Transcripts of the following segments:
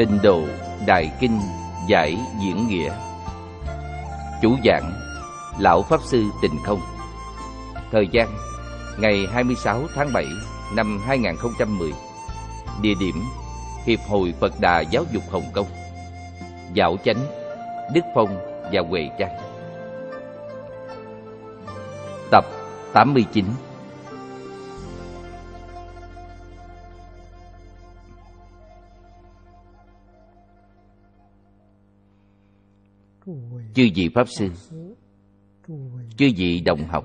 Tịnh độ Đại Kinh Giải Diễn Nghĩa Chủ giảng Lão Pháp Sư tình Không Thời gian Ngày 26 tháng 7 năm 2010 Địa điểm Hiệp hội Phật Đà Giáo dục Hồng Kông Dạo Chánh Đức Phong và Huệ Trang Tập 89 chư vị pháp sư chư vị đồng học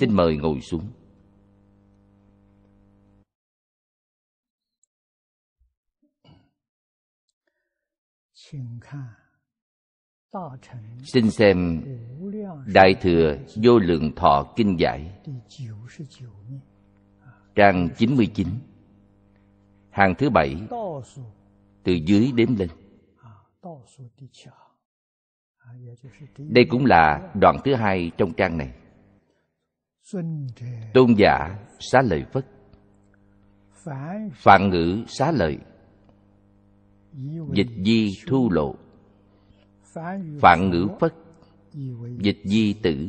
xin mời ngồi xuống xin xem đại thừa vô lượng thọ kinh giải trang 99 hàng thứ bảy từ dưới đến lên đây cũng là đoạn thứ hai trong trang này tôn giả xá lợi phất phạn ngữ xá lợi dịch di thu lộ phạn ngữ phất dịch di tử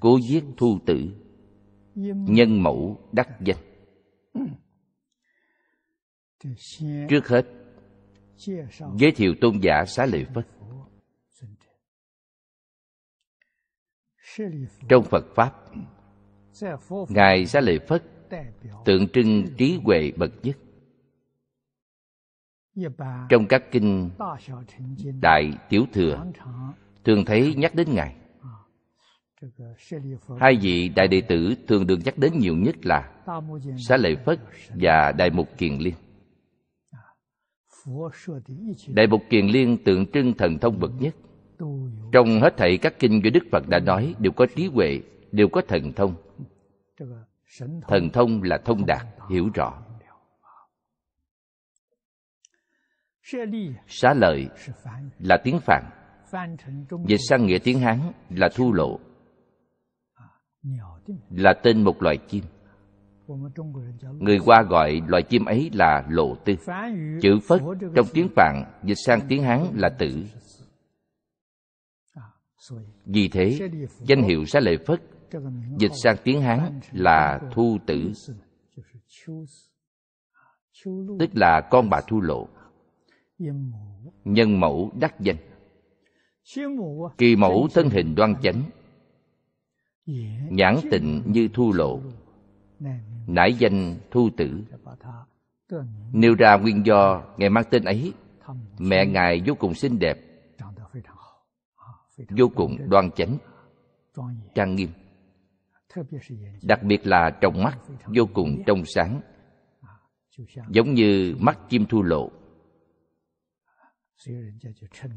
cố giết thu tử nhân mẫu đắc danh trước hết giới thiệu tôn giả xá lợi phất trong phật pháp ngài xá lợi phất tượng trưng trí huệ bậc nhất trong các kinh đại tiểu thừa thường thấy nhắc đến ngài à, hai vị đại đệ tử thường được nhắc đến nhiều nhất là xá lợi phất và đại mục kiền liên à, đại mục kiền liên tượng trưng thần thông bậc nhất trong hết thảy các kinh của đức phật đã nói đều có trí huệ đều có thần thông thần thông là thông đạt hiểu rõ xá lợi là tiếng phạn dịch sang nghĩa tiếng hán là thu lộ là tên một loài chim người qua gọi loài chim ấy là lộ tư chữ phất trong tiếng phạn dịch sang tiếng hán là tử vì thế danh hiệu xá lợi phất dịch sang tiếng hán là thu tử tức là con bà thu lộ nhân mẫu đắc danh kỳ mẫu thân hình đoan chánh nhãn tịnh như thu lộ nãi danh thu tử nêu ra nguyên do ngày mang tên ấy mẹ ngài vô cùng xinh đẹp vô cùng đoan chánh trang nghiêm đặc biệt là trong mắt vô cùng trong sáng giống như mắt chim thu lộ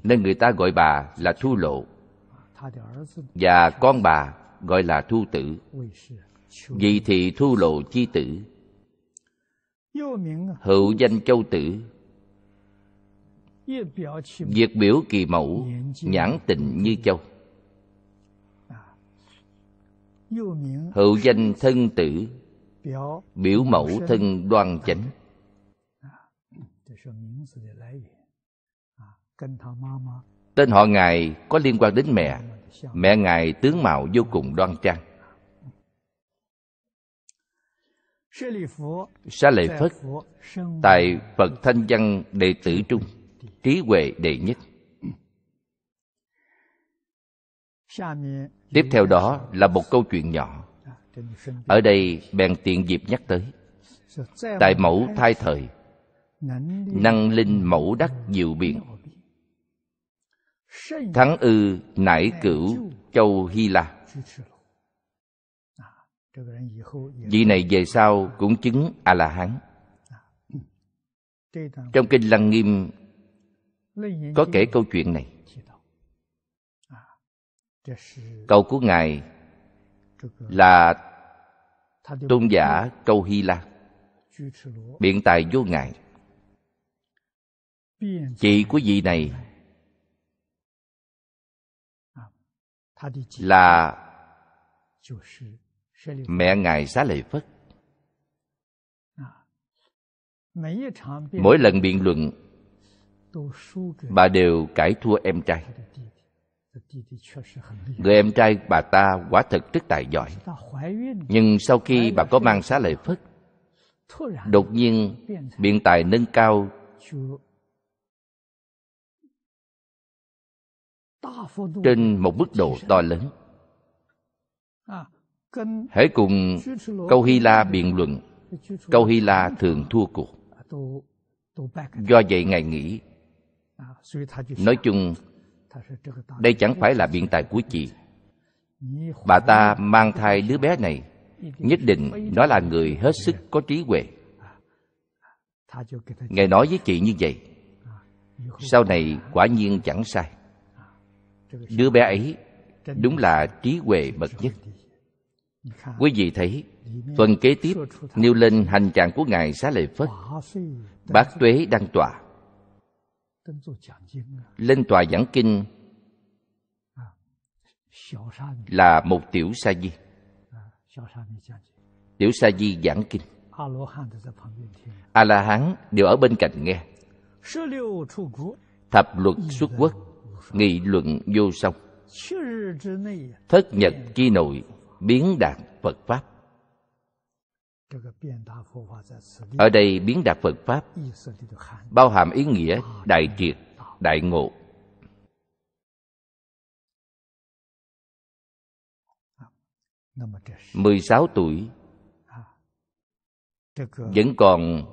nên người ta gọi bà là thu lộ và con bà gọi là thu tử vì thị thu lộ chi tử hữu danh châu tử Việc biểu kỳ mẫu Nhãn tịnh như châu Hữu danh thân tử Biểu mẫu thân đoan chánh Tên họ Ngài có liên quan đến mẹ Mẹ Ngài tướng mạo vô cùng đoan trang Sa Lệ Phất Tại Phật Thanh Văn Đệ Tử Trung trí huệ đệ nhất tiếp theo đó là một câu chuyện nhỏ ở đây bèn tiện dịp nhắc tới tại mẫu thai thời năng linh mẫu đắc diệu biện thắng ư nải cửu châu hy la vị này về sau cũng chứng a la hán trong kinh lăng nghiêm có kể câu chuyện này câu của ngài là tôn giả câu hy la biện tài vô ngại chị của vị này là mẹ ngài xá lợi phất mỗi lần biện luận bà đều cãi thua em trai người em trai bà ta quả thật rất tài giỏi nhưng sau khi bà có mang xá lợi phất đột nhiên biện tài nâng cao trên một mức độ to lớn hãy cùng câu hy la biện luận câu hy la thường thua cuộc do vậy ngài nghĩ nói chung đây chẳng phải là biện tài của chị bà ta mang thai đứa bé này nhất định nó là người hết sức có trí huệ ngài nói với chị như vậy sau này quả nhiên chẳng sai đứa bé ấy đúng là trí huệ bậc nhất quý vị thấy phần kế tiếp nêu lên hành trạng của ngài xá lợi phất bác tuế đăng tọa lên tòa giảng kinh à, là một tiểu sa di à, tiểu sa di giảng kinh a la hán đều ở bên cạnh nghe thập luật xuất quốc nghị luận vô song thất nhật chi nội biến đạt phật pháp ở đây biến đạt phật pháp bao hàm ý nghĩa đại triệt đại ngộ mười sáu tuổi vẫn còn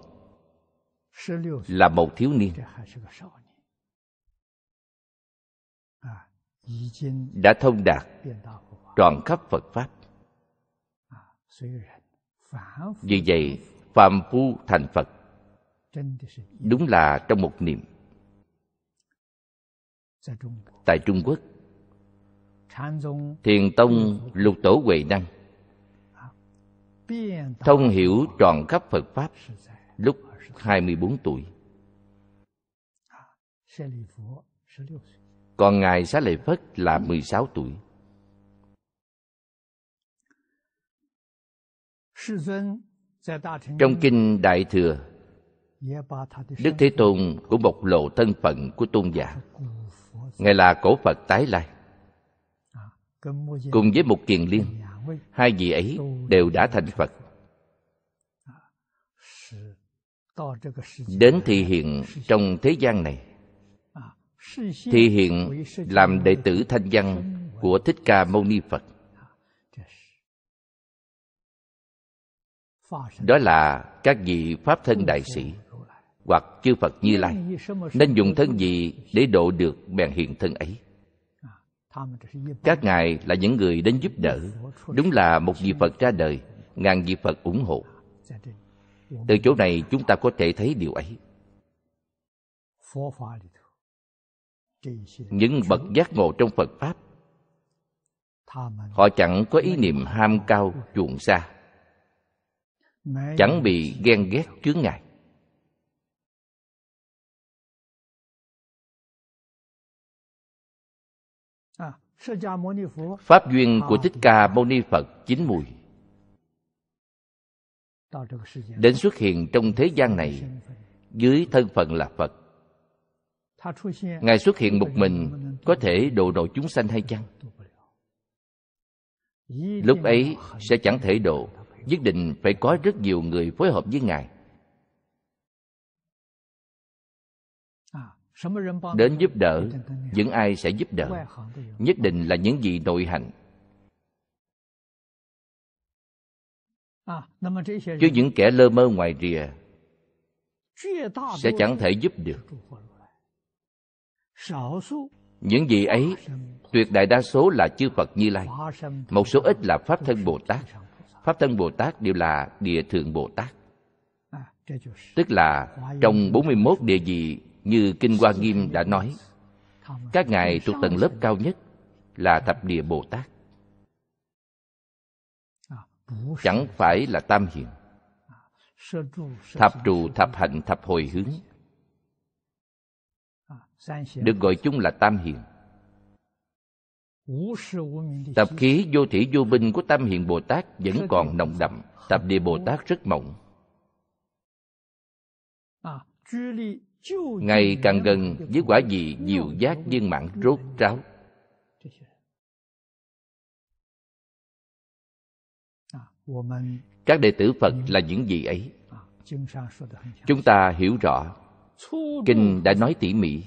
là một thiếu niên đã thông đạt tròn khắp phật pháp vì vậy phàm phu thành phật đúng là trong một niệm tại trung quốc thiền tông lục tổ huệ năng thông hiểu tròn khắp phật pháp lúc 24 tuổi còn ngài xá lợi phất là 16 tuổi Trong kinh Đại thừa, Đức Thế Tôn cũng bộc lộ thân phận của tôn giả. Ngài là cổ Phật tái lai. À, cùng với một kiền liên, hai vị ấy đều đã thành Phật. À, Đến thị hiện trong thế gian này, à, thị hiện làm đệ tử thanh văn của Thích Ca Mâu Ni Phật. đó là các vị pháp thân đại sĩ hoặc chư phật như lai nên dùng thân gì để độ được bèn hiện thân ấy các ngài là những người đến giúp đỡ đúng là một vị phật ra đời ngàn vị phật ủng hộ từ chỗ này chúng ta có thể thấy điều ấy những bậc giác ngộ trong phật pháp họ chẳng có ý niệm ham cao chuộng xa chẳng bị ghen ghét chướng ngại à, pháp duyên của à, thích ca mâu ni phật chín mùi đến xuất hiện trong thế gian này dưới thân phận là phật ngài xuất hiện một mình có thể độ độ chúng sanh hay chăng lúc ấy sẽ chẳng thể độ nhất định phải có rất nhiều người phối hợp với ngài đến giúp đỡ những ai sẽ giúp đỡ nhất định là những gì nội hành chứ những kẻ lơ mơ ngoài rìa sẽ chẳng thể giúp được những gì ấy tuyệt đại đa số là chư phật như lai một số ít là pháp thân bồ tát Pháp Thân Bồ Tát đều là Địa Thượng Bồ Tát. À, Tức là trong 41 địa vị như Kinh Hoa Nghiêm đã nói, các ngài thuộc tầng lớp cao nhất là Thập Địa Bồ Tát. À, Chẳng phải là Tam Hiền. À, thập trụ, thập hạnh, thập hồi hướng. Được gọi chung là Tam Hiền. Tập khí vô thủy vô binh của Tam hiện Bồ Tát vẫn còn nồng đậm, tập địa Bồ Tát rất mộng. Ngày càng gần với quả gì nhiều giác viên mạng rốt ráo. Các đệ tử Phật là những gì ấy? Chúng ta hiểu rõ, Kinh đã nói tỉ mỉ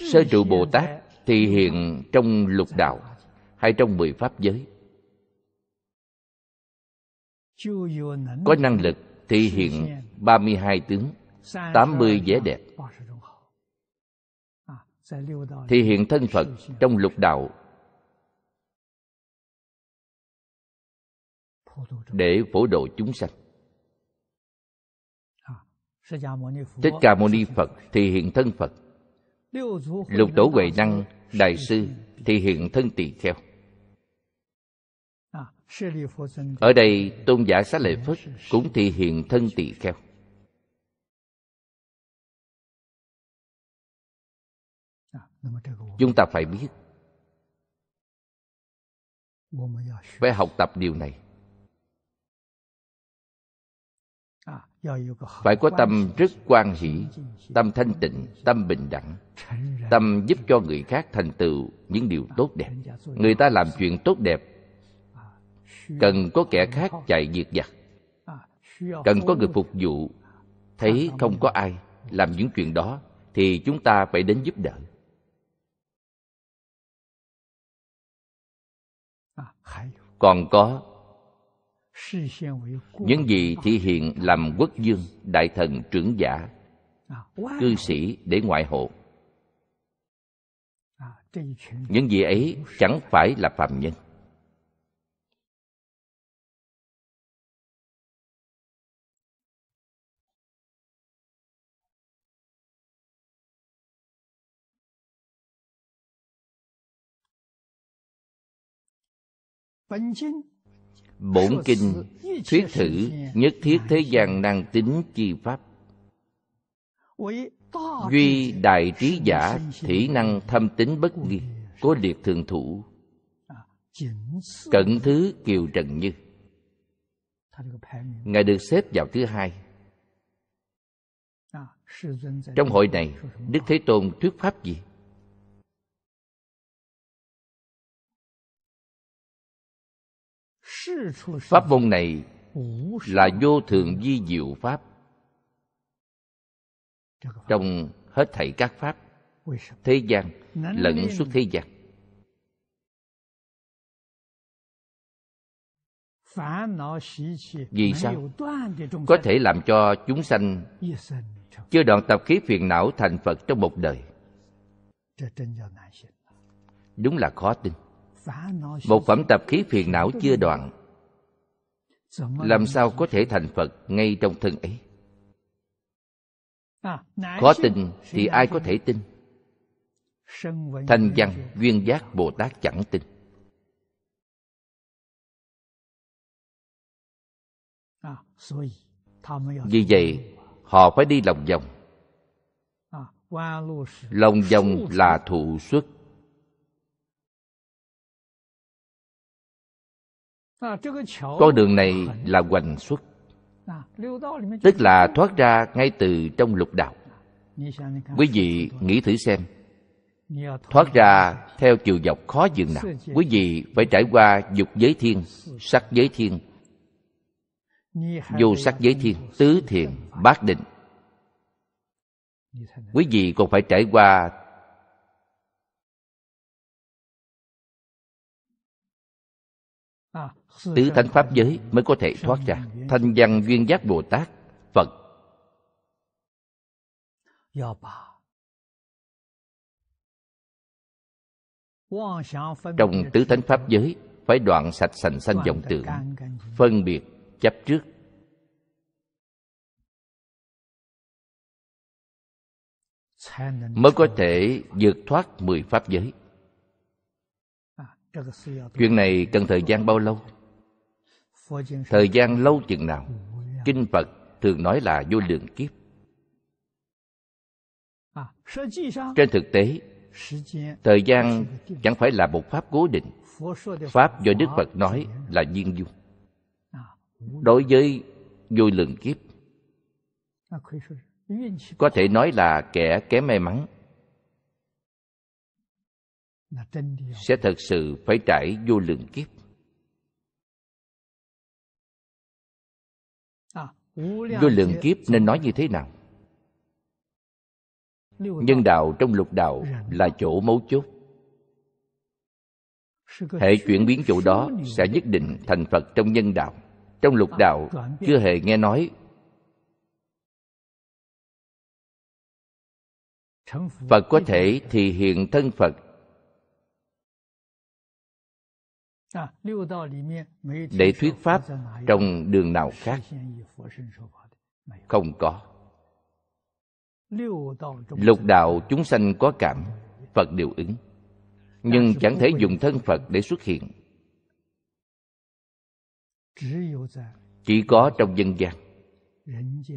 sơ trụ bồ tát thì hiện trong lục đạo hay trong mười pháp giới có năng lực thì hiện 32 tướng 80 vẻ đẹp thì hiện thân phật trong lục đạo để phổ độ chúng sanh thích ca mâu ni phật thì hiện thân phật lục tổ huệ năng đại sư thì hiện thân tỳ kheo ở đây tôn giả xá lợi phất cũng thì hiện thân tỳ kheo chúng ta phải biết phải học tập điều này phải có tâm rất quan hỷ tâm thanh tịnh tâm bình đẳng tâm giúp cho người khác thành tựu những điều tốt đẹp người ta làm chuyện tốt đẹp cần có kẻ khác chạy diệt giặc cần có người phục vụ thấy không có ai làm những chuyện đó thì chúng ta phải đến giúp đỡ còn có những gì thị hiện làm quốc dương đại thần trưởng giả dạ, cư sĩ để ngoại hộ dạ, những gì ấy chẳng phải là phạm nhân bổn kinh thuyết thử nhất thiết thế gian năng tính chi pháp duy đại trí giả thủy năng thâm tính bất nghi cố liệt thường thủ à, cận thứ kiều trần như ngài được xếp vào thứ hai à, trong hội này đức thế tôn thuyết pháp gì Pháp môn này là vô thường di diệu Pháp Trong hết thảy các Pháp Thế gian lẫn suốt thế gian Vì sao? Có thể làm cho chúng sanh chưa đoạn tập khí phiền não thành Phật trong một đời. Đúng là khó tin một phẩm tập khí phiền não chưa đoạn làm sao có thể thành phật ngay trong thân ấy khó à, tin thì ai có thể tin thanh văn duyên giác bồ tát chẳng tin à, vì vậy họ phải đi lòng vòng à, lòng vòng là thụ xuất À, con đường này là hoành xuất à, tức là thoát ra ngay từ trong lục đạo à, quý vị nghĩ thử xem thoát ra theo chiều dọc khó dừng nào quý vị phải trải qua dục giới thiên sắc giới thiên vô sắc giới thiên tứ thiền bát định quý vị còn phải trải qua tứ thánh pháp giới mới có thể thoát ra thanh văn duyên giác bồ tát phật trong tứ thánh pháp giới phải đoạn sạch sành sanh vọng tưởng phân biệt chấp trước mới có thể vượt thoát mười pháp giới à, chuyện này cần thời gian bao lâu thời gian lâu chừng nào à? kinh phật thường nói là vô lượng kiếp à, trên thực tế thời gian chẳng phải là một pháp cố định pháp do đức phật nói là viên dung à, đối với vô lượng kiếp có thể nói là kẻ kém may mắn sẽ thật sự phải trải vô lượng kiếp vô lượng kiếp nên nói như thế nào nhân đạo trong lục đạo là chỗ mấu chốt hệ chuyển biến chỗ đó sẽ nhất định thành phật trong nhân đạo trong lục đạo chưa hề nghe nói phật có thể thì hiện thân phật để thuyết pháp trong đường nào khác không có lục đạo chúng sanh có cảm phật đều ứng nhưng chẳng thể dùng thân phật để xuất hiện chỉ có trong dân gian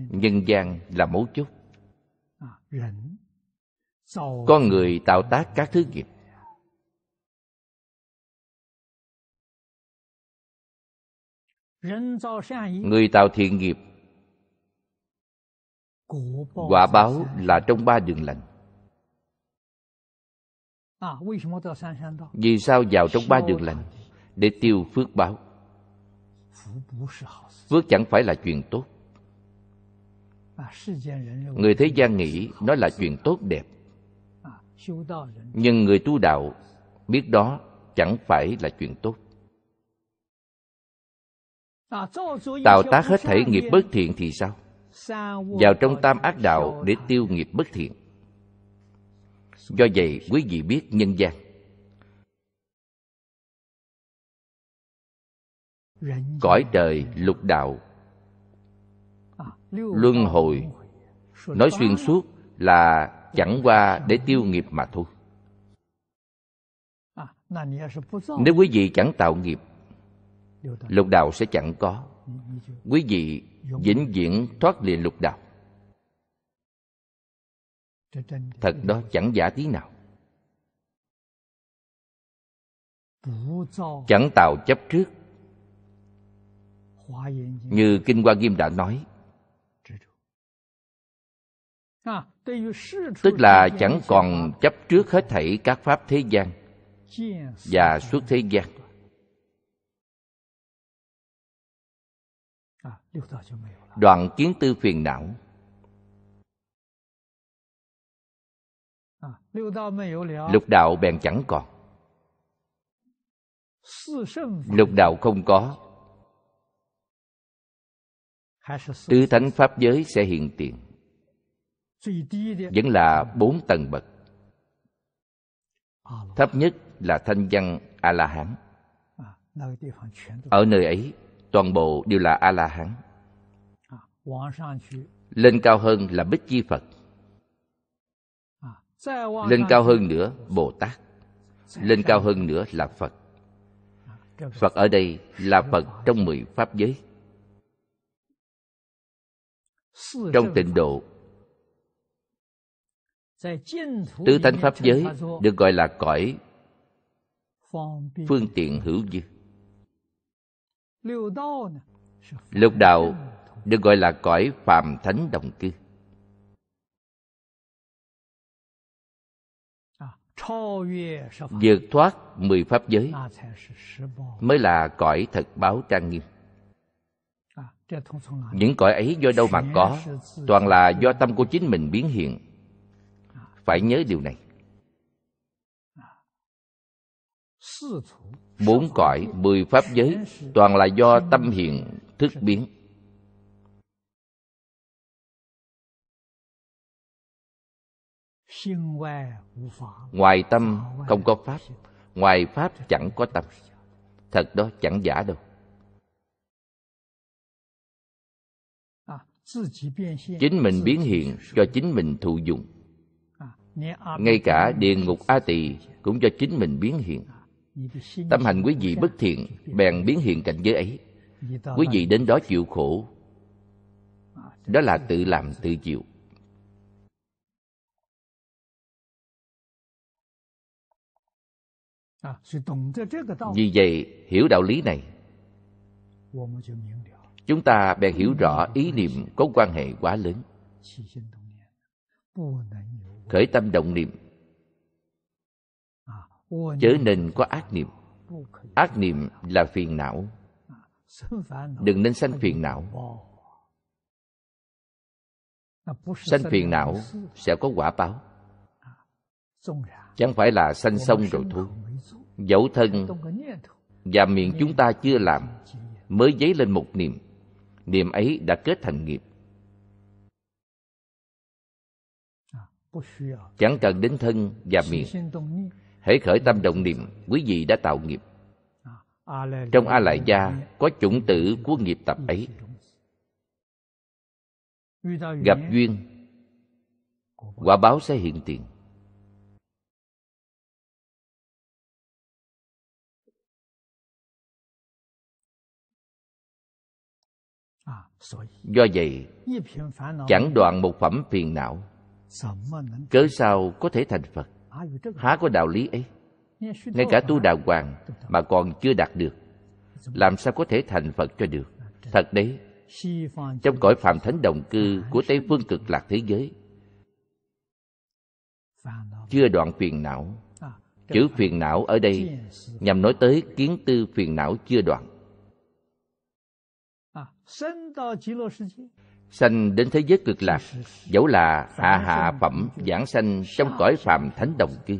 nhân gian là mấu chốt à, con người tạo tác các thứ nghiệp người tạo thiện nghiệp quả báo là trong ba đường lành à, vì sao vào trong ba đường lành để tiêu phước báo phước chẳng phải là chuyện tốt à, người thế gian nghĩ nó là chuyện tốt đẹp à, nhưng người tu đạo biết đó chẳng phải là chuyện tốt tạo tác hết thể nghiệp bất thiện thì sao vào trong tam ác đạo để tiêu nghiệp bất thiện do vậy quý vị biết nhân gian cõi trời lục đạo luân hồi nói xuyên suốt là chẳng qua để tiêu nghiệp mà thôi nếu quý vị chẳng tạo nghiệp lục đạo sẽ chẳng có quý vị vĩnh viễn thoát liền lục đạo thật đó chẳng giả tí nào chẳng tạo chấp trước như kinh hoa nghiêm đã nói tức là chẳng còn chấp trước hết thảy các pháp thế gian và suốt thế gian đoạn kiến tư phiền não à, lục đạo bèn chẳng còn lục đạo không có tứ thánh pháp giới sẽ hiện tiền vẫn là bốn tầng bậc thấp nhất là thanh văn a la hán ở nơi ấy toàn bộ đều là a la hán lên cao hơn là bích chi phật à, lên cao hơn nữa bồ tát lên cao hơn nữa là phật à, phật ở đây là phật trong mười pháp giới trong tịnh độ tứ thánh pháp giới được gọi là cõi phương tiện hữu dư Lục đạo được gọi là cõi phàm thánh đồng cư. À, vượt thoát mười pháp giới mới là cõi thật báo trang nghiêm à, những cõi ấy do đâu mà có toàn là do tâm của chính mình biến hiện à. phải nhớ điều này bốn cõi mười pháp giới toàn là do tâm hiện thức biến ngoài tâm không có pháp ngoài pháp chẳng có tâm thật đó chẳng giả đâu chính mình biến hiện cho chính mình thụ dụng ngay cả địa ngục a tỳ cũng cho chính mình biến hiện tâm hành quý vị bất thiện bèn biến hiện cảnh giới ấy quý vị đến đó chịu khổ đó là tự làm tự chịu vì vậy hiểu đạo lý này chúng ta bèn hiểu rõ ý niệm có quan hệ quá lớn khởi tâm động niệm chớ nên có ác niệm ác niệm là phiền não à, đừng nên sanh phiền não sanh phiền não sẽ có quả báo à, chẳng phải là sanh xong rồi thôi dẫu thân và miệng chúng ta chưa làm mới dấy lên một niệm niệm ấy đã kết thành nghiệp à, chẳng cần đến thân và miệng hễ khởi tâm động niệm quý vị đã tạo nghiệp trong a lại gia có chủng tử của nghiệp tập ấy gặp duyên quả báo sẽ hiện tiền do vậy chẳng đoạn một phẩm phiền não cớ sao có thể thành phật há có đạo lý ấy ngay cả tu đạo hoàng mà còn chưa đạt được làm sao có thể thành phật cho được thật đấy trong cõi phạm thánh đồng cư của tây phương cực lạc thế giới chưa đoạn phiền não chữ phiền não ở đây nhằm nói tới kiến tư phiền não chưa đoạn sanh đến thế giới cực lạc dẫu là hạ hạ phẩm giảng sanh trong cõi phàm thánh đồng kia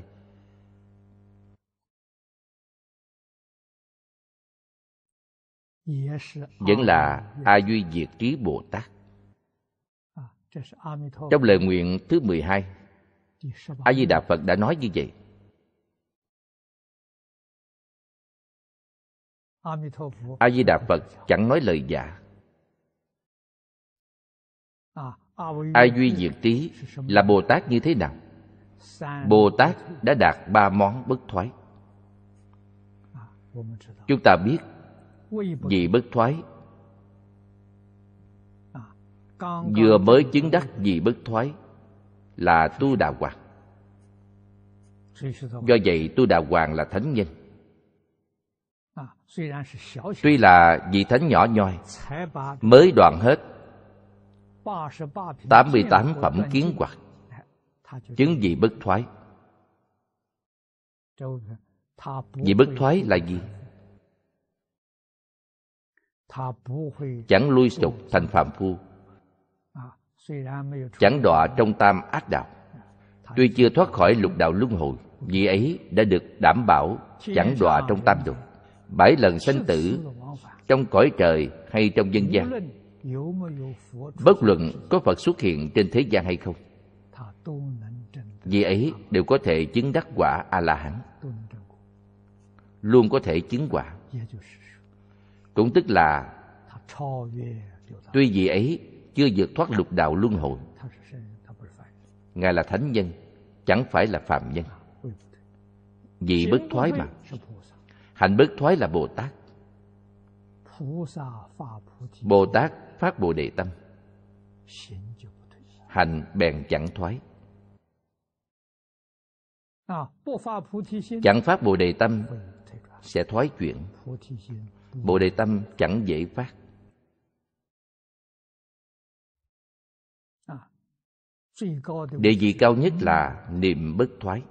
vẫn là a duy diệt trí bồ tát trong lời nguyện thứ 12 a di đà phật đã nói như vậy a di đà phật chẳng nói lời giả À, a à, duy diệt ừ. tý là bồ tát như thế nào bồ tát đã đạt ba món bất thoái à, chúng ta biết vị bất thoái vừa mới chứng đắc vị bất thoái là tu đà hoàng do vậy tu đà hoàng là thánh nhân tuy là vị thánh nhỏ nhoi mới đoạn hết 88 phẩm kiến quạt Chứng gì bất thoái Vị bất thoái là gì? Chẳng lui sụp thành phàm phu Chẳng đọa trong tam ác đạo Tuy chưa thoát khỏi lục đạo luân hồi vì ấy đã được đảm bảo Chẳng đọa trong tam dục Bảy lần sanh tử Trong cõi trời hay trong dân gian bất luận có phật xuất hiện trên thế gian hay không vì ấy đều có thể chứng đắc quả a la hán luôn có thể chứng quả cũng tức là tuy vị ấy chưa vượt thoát lục đạo luân hồi ngài là thánh nhân chẳng phải là phạm nhân vì bất thoái mà hành bất thoái là bồ tát bồ tát phát bồ đề tâm hành bèn chẳng thoái chẳng phát bồ đề tâm sẽ thoái chuyển bồ đề tâm chẳng dễ phát địa vị cao nhất là niệm bất thoái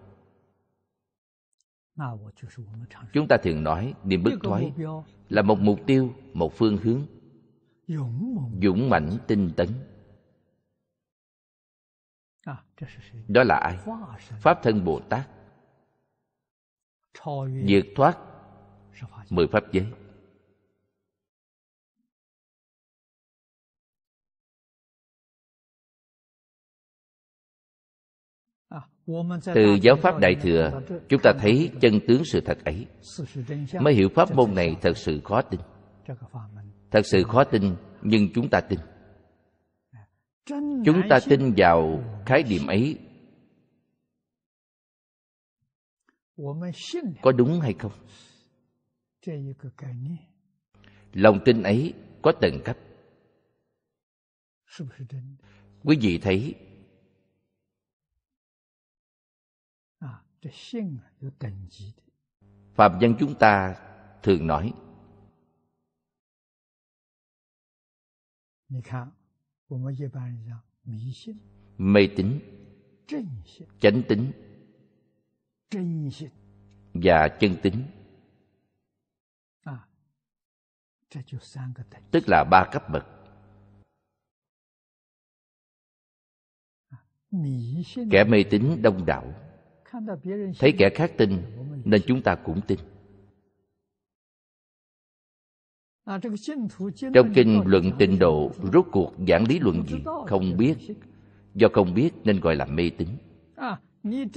chúng ta thường nói niệm bất thoái là một mục tiêu một phương hướng dũng mãnh tinh tấn à, đó là ai pháp thân bồ tát vượt thoát mười pháp giới từ giáo pháp đại thừa chúng ta thấy chân tướng sự thật ấy mới hiểu pháp môn này thật sự khó tin thật sự khó tin nhưng chúng ta tin chúng ta tin vào khái niệm ấy có đúng hay không lòng tin ấy có tầng cấp quý vị thấy phạm nhân chúng ta thường nói mê tín chánh tín và chân tín tức là ba cấp bậc kẻ mê tín đông đảo thấy kẻ khác tin nên chúng ta cũng tin À, trong kinh luận tịnh độ rốt cuộc giảng lý luận gì không biết do không biết nên gọi là mê tín à,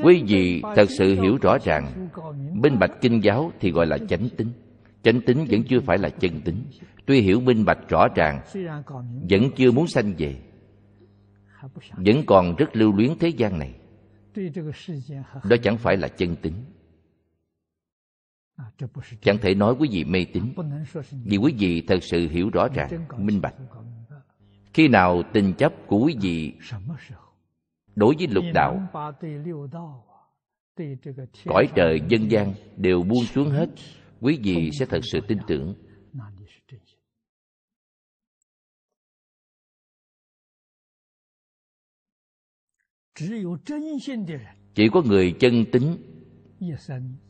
quý vị thật sự hiểu rõ ràng minh bạch kinh giáo thì gọi là chánh tính chánh tính vẫn chưa phải là chân tính tuy hiểu minh bạch rõ ràng vẫn chưa muốn sanh về vẫn còn rất lưu luyến thế gian này đó chẳng phải là chân tính chẳng thể nói quý vị mê tín vì quý vị thật sự hiểu rõ ràng minh bạch khi nào tình chấp của quý vị đối với lục đạo cõi trời dân gian đều buông xuống hết quý vị sẽ thật sự tin tưởng chỉ có người chân tính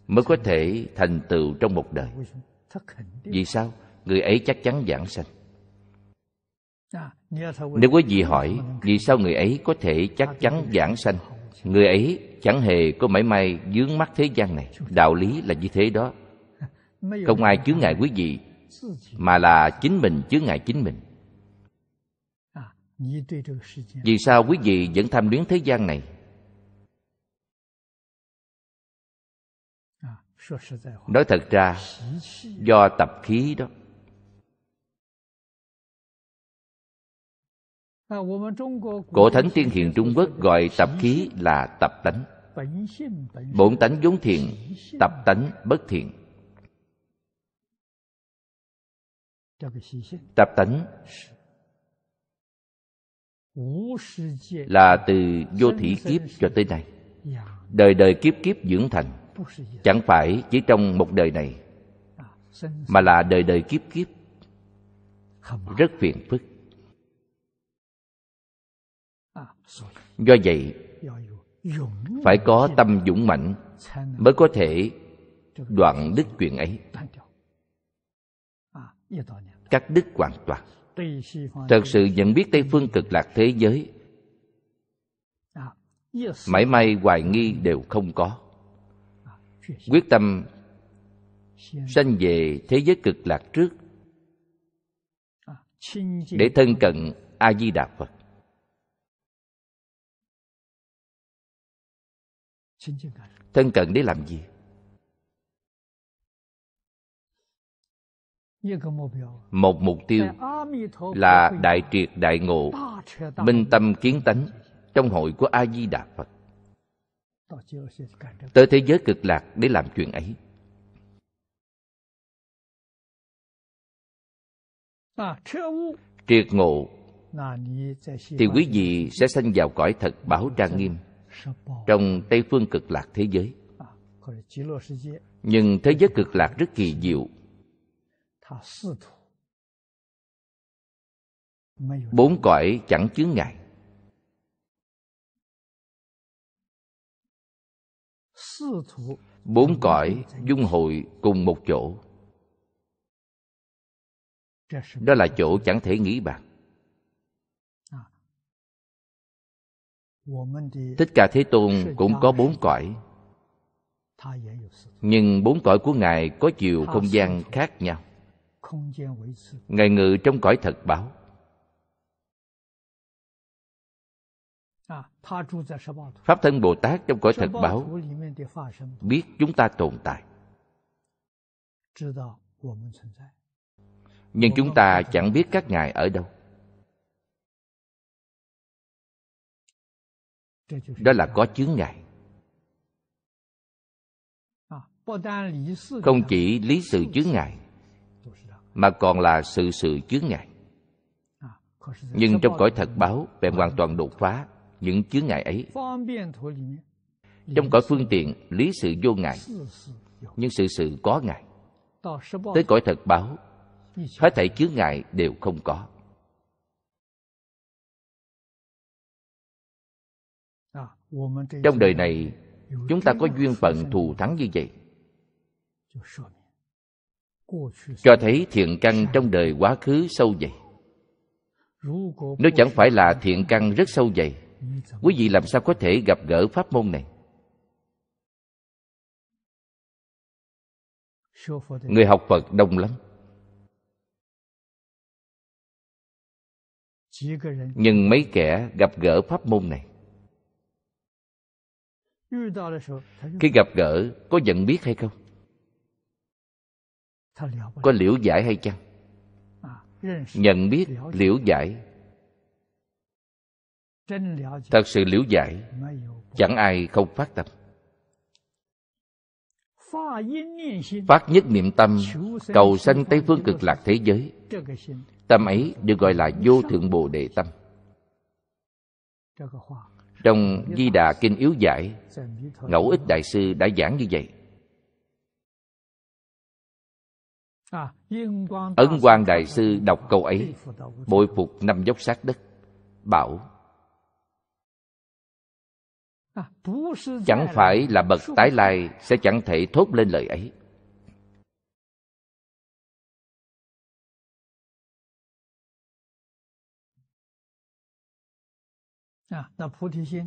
mới có thể thành tựu trong một đời vì sao người ấy chắc chắn giảng sanh nếu quý vị hỏi vì sao người ấy có thể chắc chắn giảng sanh người ấy chẳng hề có mảy may dướng mắt thế gian này đạo lý là như thế đó không ai chướng ngại quý vị mà là chính mình chướng ngại chính mình vì sao quý vị vẫn tham luyến thế gian này nói thật ra do tập khí đó cổ thánh tiên hiền trung quốc gọi tập khí là tập tánh bổn tánh vốn thiện tập tánh bất thiện tập tánh là từ vô thủy kiếp cho tới nay đời đời kiếp kiếp dưỡng thành chẳng phải chỉ trong một đời này mà là đời đời kiếp kiếp rất phiền phức do vậy phải có tâm dũng mạnh mới có thể đoạn đức chuyện ấy cắt đứt hoàn toàn thật sự nhận biết tây phương cực lạc thế giới mãi may hoài nghi đều không có quyết tâm sanh về thế giới cực lạc trước để thân cận a di đà phật thân cận để làm gì một mục tiêu là đại triệt đại ngộ minh tâm kiến tánh trong hội của a di đà phật tới thế giới cực lạc để làm chuyện ấy à, triệt ngộ thì quý vị sẽ sanh vào cõi thật báo trang nghiêm trong tây phương cực lạc thế giới à, nhưng thế giới cực lạc rất kỳ diệu bốn cõi chẳng chướng ngại bốn cõi dung hội cùng một chỗ đó là chỗ chẳng thể nghĩ bàn thích ca thế tôn cũng có bốn cõi nhưng bốn cõi của ngài có chiều không gian khác nhau ngài ngự trong cõi thật báo Pháp thân Bồ Tát trong cõi thật báo biết chúng ta tồn tại. Nhưng chúng ta chẳng biết các ngài ở đâu. Đó là có chướng ngại. Không chỉ lý sự chướng ngại, mà còn là sự sự chướng ngại. Nhưng trong cõi thật báo, bèn hoàn toàn đột phá, những chướng ngại ấy trong cõi phương tiện lý sự vô ngại nhưng sự sự có ngại tới cõi thật báo hết thảy chướng ngại đều không có trong đời này chúng ta có duyên phận thù thắng như vậy cho thấy thiện căn trong đời quá khứ sâu dày nếu chẳng phải là thiện căn rất sâu dày quý vị làm sao có thể gặp gỡ pháp môn này người học phật đông lắm nhưng mấy kẻ gặp gỡ pháp môn này khi gặp gỡ có nhận biết hay không có liễu giải hay chăng nhận biết liễu giải thật sự liễu giải chẳng ai không phát tâm phát nhất niệm tâm cầu sanh tây phương cực lạc thế giới tâm ấy được gọi là vô thượng bồ đề tâm trong di đà kinh yếu giải ngẫu ích đại sư đã giảng như vậy à, ấn quang đại sư đọc câu ấy bội phục năm dốc sát đất bảo chẳng phải là bậc tái lai sẽ chẳng thể thốt lên lời ấy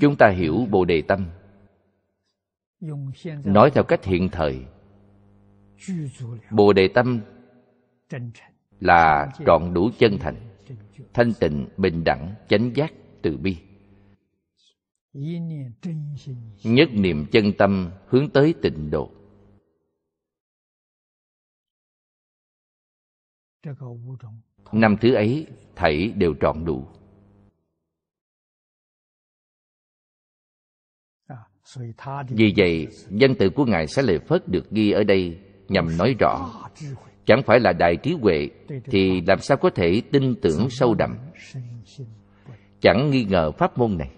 chúng ta hiểu bồ đề tâm nói theo cách hiện thời bồ đề tâm là trọn đủ chân thành thanh tịnh bình đẳng chánh giác từ bi nhất niệm chân tâm hướng tới tịnh độ năm thứ ấy thảy đều trọn đủ à, vì vậy danh tự của ngài sẽ lệ phất được ghi ở đây nhằm nói rõ chẳng phải là đại trí huệ thì làm sao có thể tin tưởng sâu đậm chẳng nghi ngờ pháp môn này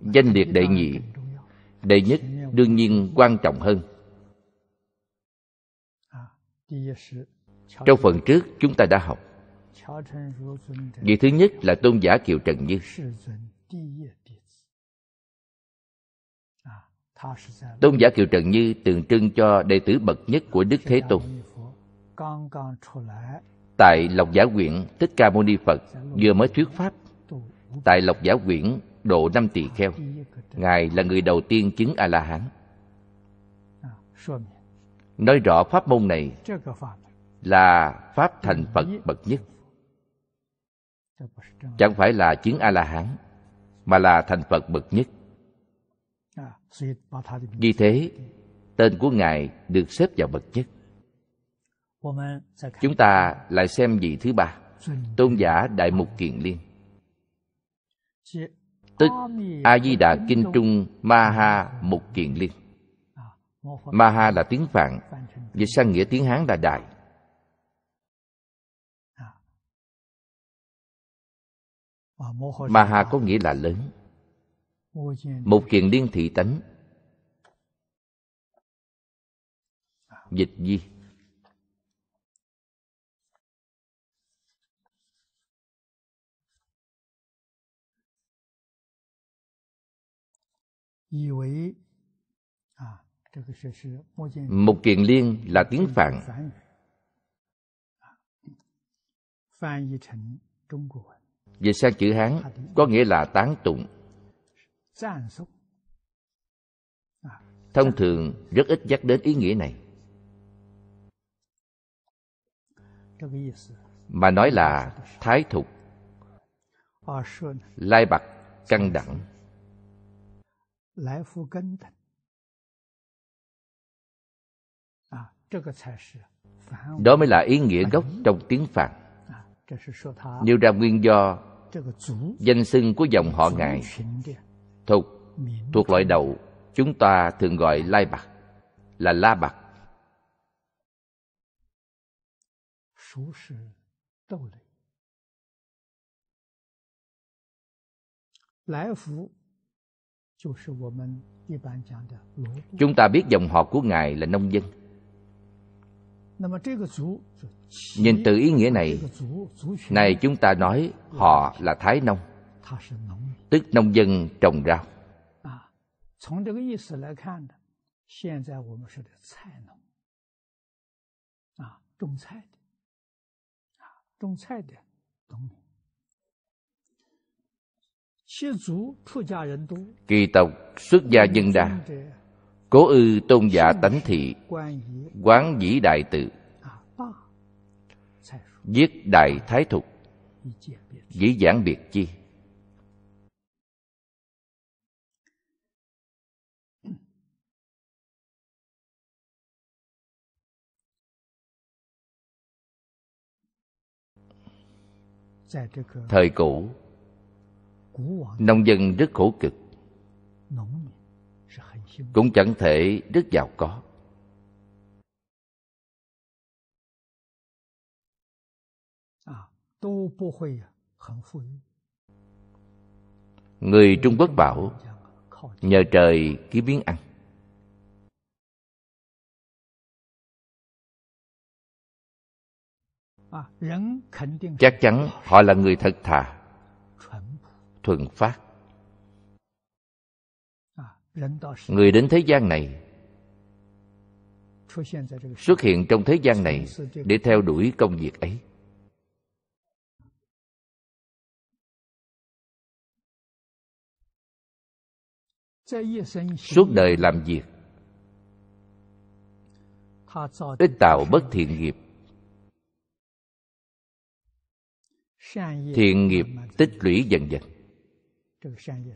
danh liệt đệ nhị đệ nhất đương nhiên quan trọng hơn trong phần trước chúng ta đã học vị thứ nhất là tôn giả kiều trần như tôn giả kiều trần như tượng trưng cho đệ tử bậc nhất của đức thế tôn tại lộc giả quyện thích ca mâu ni phật vừa mới thuyết pháp tại Lộc Giả Quyển độ năm tỳ kheo. Ngài là người đầu tiên chứng A-la-hán. Nói rõ pháp môn này là pháp thành Phật bậc nhất. Chẳng phải là chứng A-la-hán, mà là thành Phật bậc nhất. Vì thế, tên của Ngài được xếp vào bậc nhất. Chúng ta lại xem vị thứ ba, Tôn giả Đại Mục Kiền Liên tức a di đà kinh trung ma ha một kiền liên ma ha là tiếng phạn dịch sang nghĩa tiếng hán là đại ma ha có nghĩa là lớn một kiền liên thị tánh dịch di mục kiền liên là tiếng phạn về sang chữ hán có nghĩa là tán tụng à thông thường rất ít nhắc đến ý nghĩa này mà nói là thái thục lai bạc căng đẳng 来复根等，đó mới là ý nghĩa gốc trong tiếng Phạn. Nêu ra nguyên do danh xưng của dòng họ ngài thuộc thuộc loại đậu chúng ta thường gọi lai bạc là la bạc lai Chúng ta biết dòng họ của Ngài là nông dân. Nhìn từ ý nghĩa này, này chúng ta nói họ là Thái Nông, tức nông dân trồng rau. Trồng kỳ tộc xuất gia dân đa cố ư tôn giả tánh thị quán dĩ đại tự giết đại thái thục dĩ giảng biệt chi thời cũ nông dân rất khổ cực cũng chẳng thể rất giàu có người trung quốc bảo nhờ trời kiếm biến ăn chắc chắn họ là người thật thà thuần phát à, người đến thế gian này xuất hiện trong thế gian này để theo đuổi công việc ấy suốt đời làm việc ít tạo bất thiện nghiệp thiện nghiệp tích lũy dần dần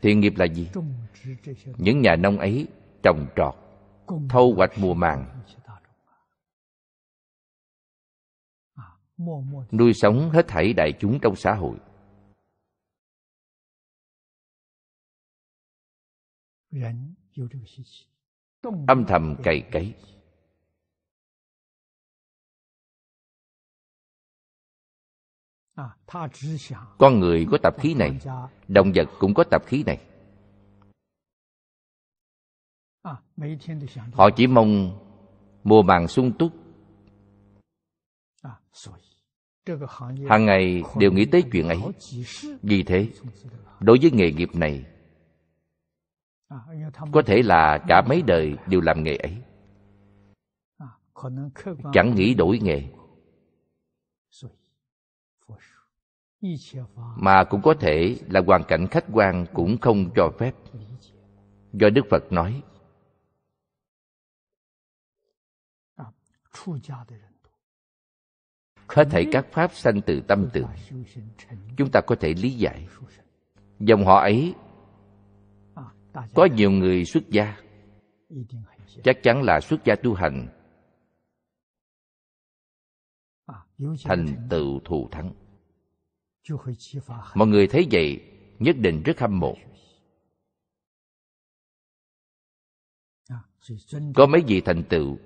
Thiện nghiệp là gì? Những nhà nông ấy trồng trọt, thâu hoạch mùa màng, à, nuôi sống hết thảy đại chúng trong xã hội. Âm thầm cày cấy À, con người có tập khí này động vật cũng có tập khí này à, họ chỉ mong mùa màng sung túc à, hàng ngày đều nghĩ tới chuyện ấy vì thế đối với nghề nghiệp này có thể là cả mấy đời đều làm nghề ấy chẳng nghĩ đổi nghề mà cũng có thể là hoàn cảnh khách quan cũng không cho phép do đức phật nói hết thảy các pháp sanh từ tâm tưởng chúng ta có thể lý giải dòng họ ấy có nhiều người xuất gia chắc chắn là xuất gia tu hành thành tựu thù thắng mọi người thấy vậy nhất định rất hâm mộ à, có mấy vị thành tựu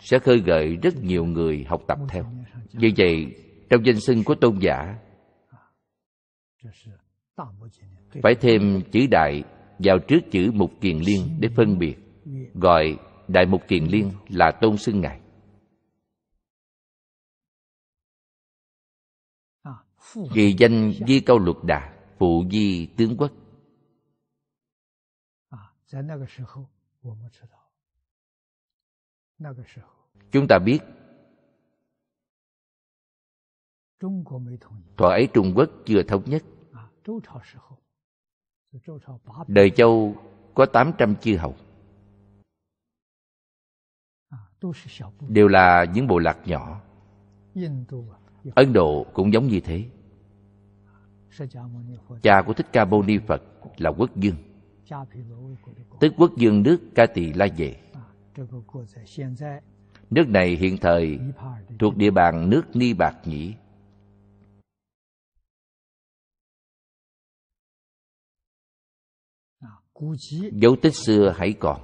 sẽ khơi gợi rất nhiều người học tập theo như vậy trong danh xưng của tôn giả phải thêm chữ đại vào trước chữ mục kiền liên để phân biệt gọi đại mục kiền liên là tôn xưng ngài kỳ danh di câu luật đà phụ di tướng quốc à, chúng ta biết thuở ấy trung quốc chưa thống nhất à, đời châu có 800 chư hầu à, đều là những bộ lạc nhỏ ấn độ cũng giống như thế Cha của Thích Ca Mâu Ni Phật là quốc dương Tức quốc dương nước Ca Tỳ La Về à, Nước này hiện thời thuộc địa bàn nước Ni Bạc Nhĩ à, Dấu tích xưa hãy còn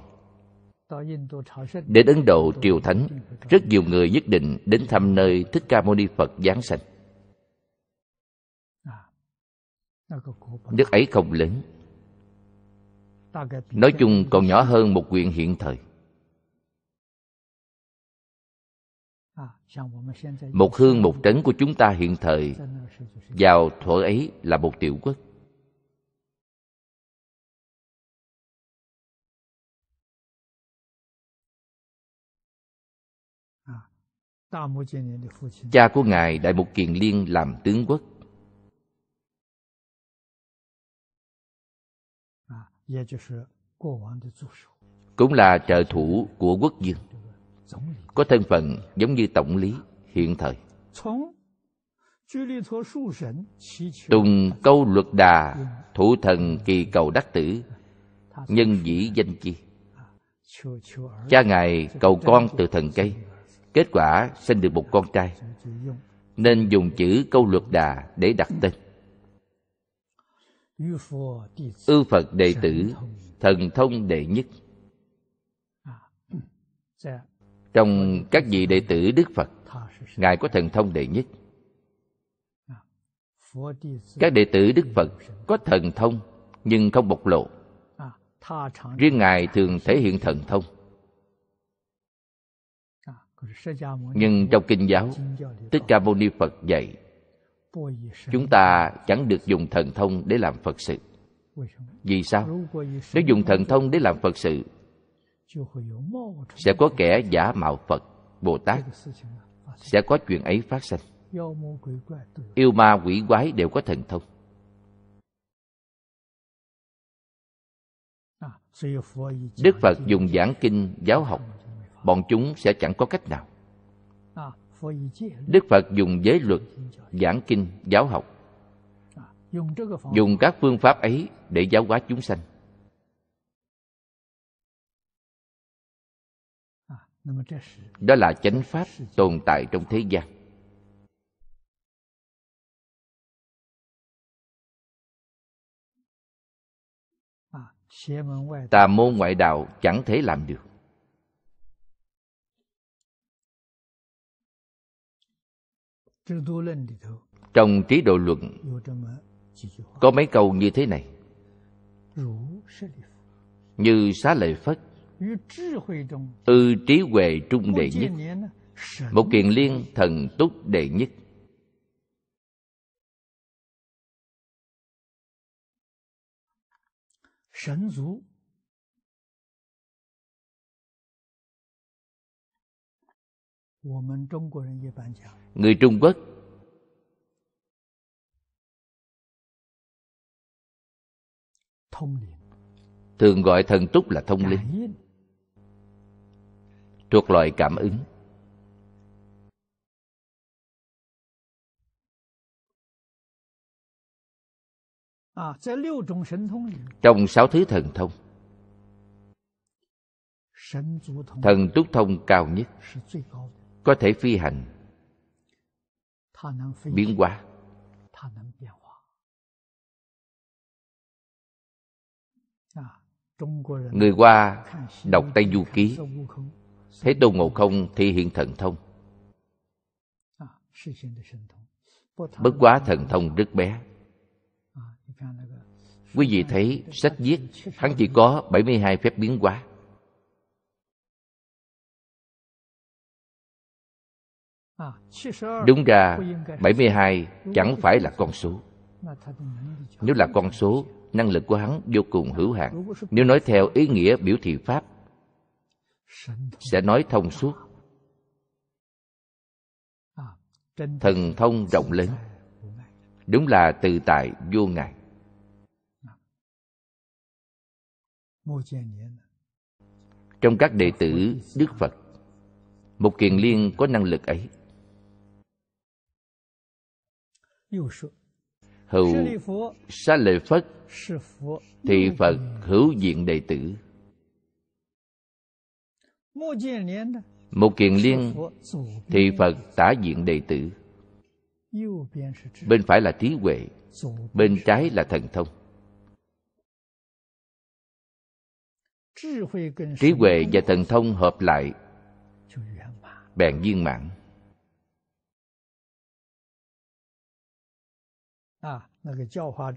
Đến Ấn Độ Triều Thánh Rất nhiều người nhất định đến thăm nơi Thích Ca Mâu Ni Phật Giáng sanh Nước ấy không lớn Nói chung còn nhỏ hơn một quyện hiện thời Một hương một trấn của chúng ta hiện thời Vào thuở ấy là một tiểu quốc Cha của Ngài Đại Mục Kiền Liên làm tướng quốc cũng là trợ thủ của quốc dương có thân phận giống như tổng lý hiện thời tùng câu luật đà thủ thần kỳ cầu đắc tử nhân dĩ danh chi cha ngài cầu con từ thần cây kết quả sinh được một con trai nên dùng chữ câu luật đà để đặt tên ư phật đệ tử thần thông đệ nhất trong các vị đệ tử đức phật ngài có thần thông đệ nhất các đệ tử đức phật có thần thông nhưng không bộc lộ riêng ngài thường thể hiện thần thông nhưng trong kinh giáo thích ca mâu ni phật dạy chúng ta chẳng được dùng thần thông để làm phật sự vì sao nếu dùng thần thông để làm phật sự sẽ có kẻ giả mạo phật bồ tát sẽ có chuyện ấy phát sinh yêu ma quỷ quái đều có thần thông đức phật dùng giảng kinh giáo học bọn chúng sẽ chẳng có cách nào đức phật dùng giới luật giảng kinh giáo học dùng các phương pháp ấy để giáo hóa chúng sanh đó là chánh pháp tồn tại trong thế gian tà môn ngoại đạo chẳng thể làm được Trong trí độ luận Có mấy câu như thế này Như xá lợi phất Ư trí huệ trung đệ nhất Một kiền liên thần túc đệ nhất người trung quốc thường gọi thần túc là thông linh dạ thuộc loại cảm ứng à, trong sáu thứ thần thông thần túc thông cao nhất có thể phi hành biến hóa người qua đọc tây du ký thấy tôn ngộ không thể hiện thần thông bất quá thần thông rất bé quý vị thấy sách viết hắn chỉ có 72 phép biến hóa À, Đúng ra 72 chẳng phải là con số Nếu là con số, năng lực của hắn vô cùng hữu hạn Nếu nói theo ý nghĩa biểu thị Pháp Sẽ nói thông suốt à, Thần thông rộng lớn Đúng là từ tại vô ngại à. Trong các đệ tử Đức Phật Một kiền liên có năng lực ấy hữu xá lợi phất thì phật hữu diện đệ tử một kiện liên thì phật tả diện đệ tử bên phải là trí huệ bên trái là thần thông trí huệ và thần thông hợp lại bèn viên mạng năng lực giáo hóa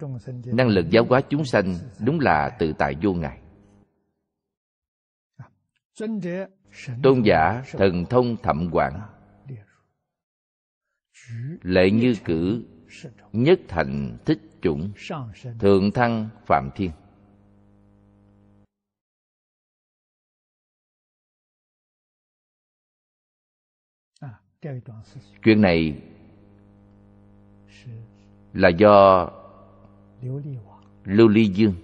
chúng sanh đúng là tự tại vô ngại tôn giả thần thông thậm quảng lệ như cử nhất thành thích chủng thượng thăng phạm thiên chuyện này là do Lưu Ly Dương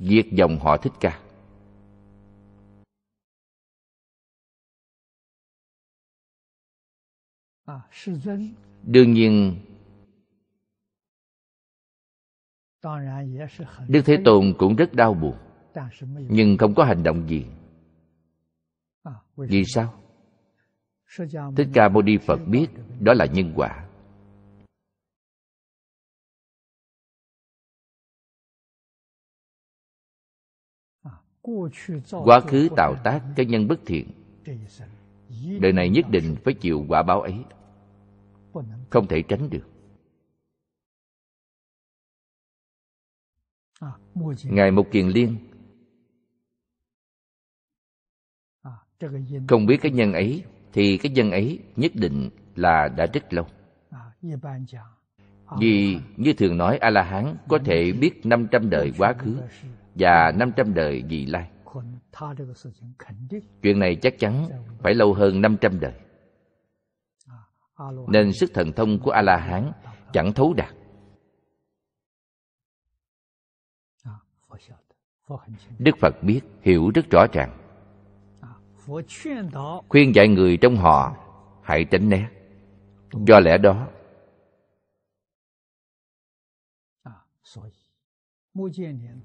diệt dòng họ Thích Ca. Đương nhiên Đức Thế Tôn cũng rất đau buồn Nhưng không có hành động gì Vì sao? Thích Ca Mâu Ni Phật biết đó là nhân quả quá khứ tạo tác cái nhân bất thiện đời này nhất định phải chịu quả báo ấy không thể tránh được ngài một kiền liên không biết cái nhân ấy thì cái nhân ấy nhất định là đã rất lâu vì như thường nói a la hán có thể biết 500 đời quá khứ và 500 đời vị lai. Chuyện này chắc chắn phải lâu hơn 500 đời. Nên sức thần thông của A-la-hán chẳng thấu đạt. Đức Phật biết, hiểu rất rõ ràng. Khuyên dạy người trong họ hãy tránh né. Do lẽ đó,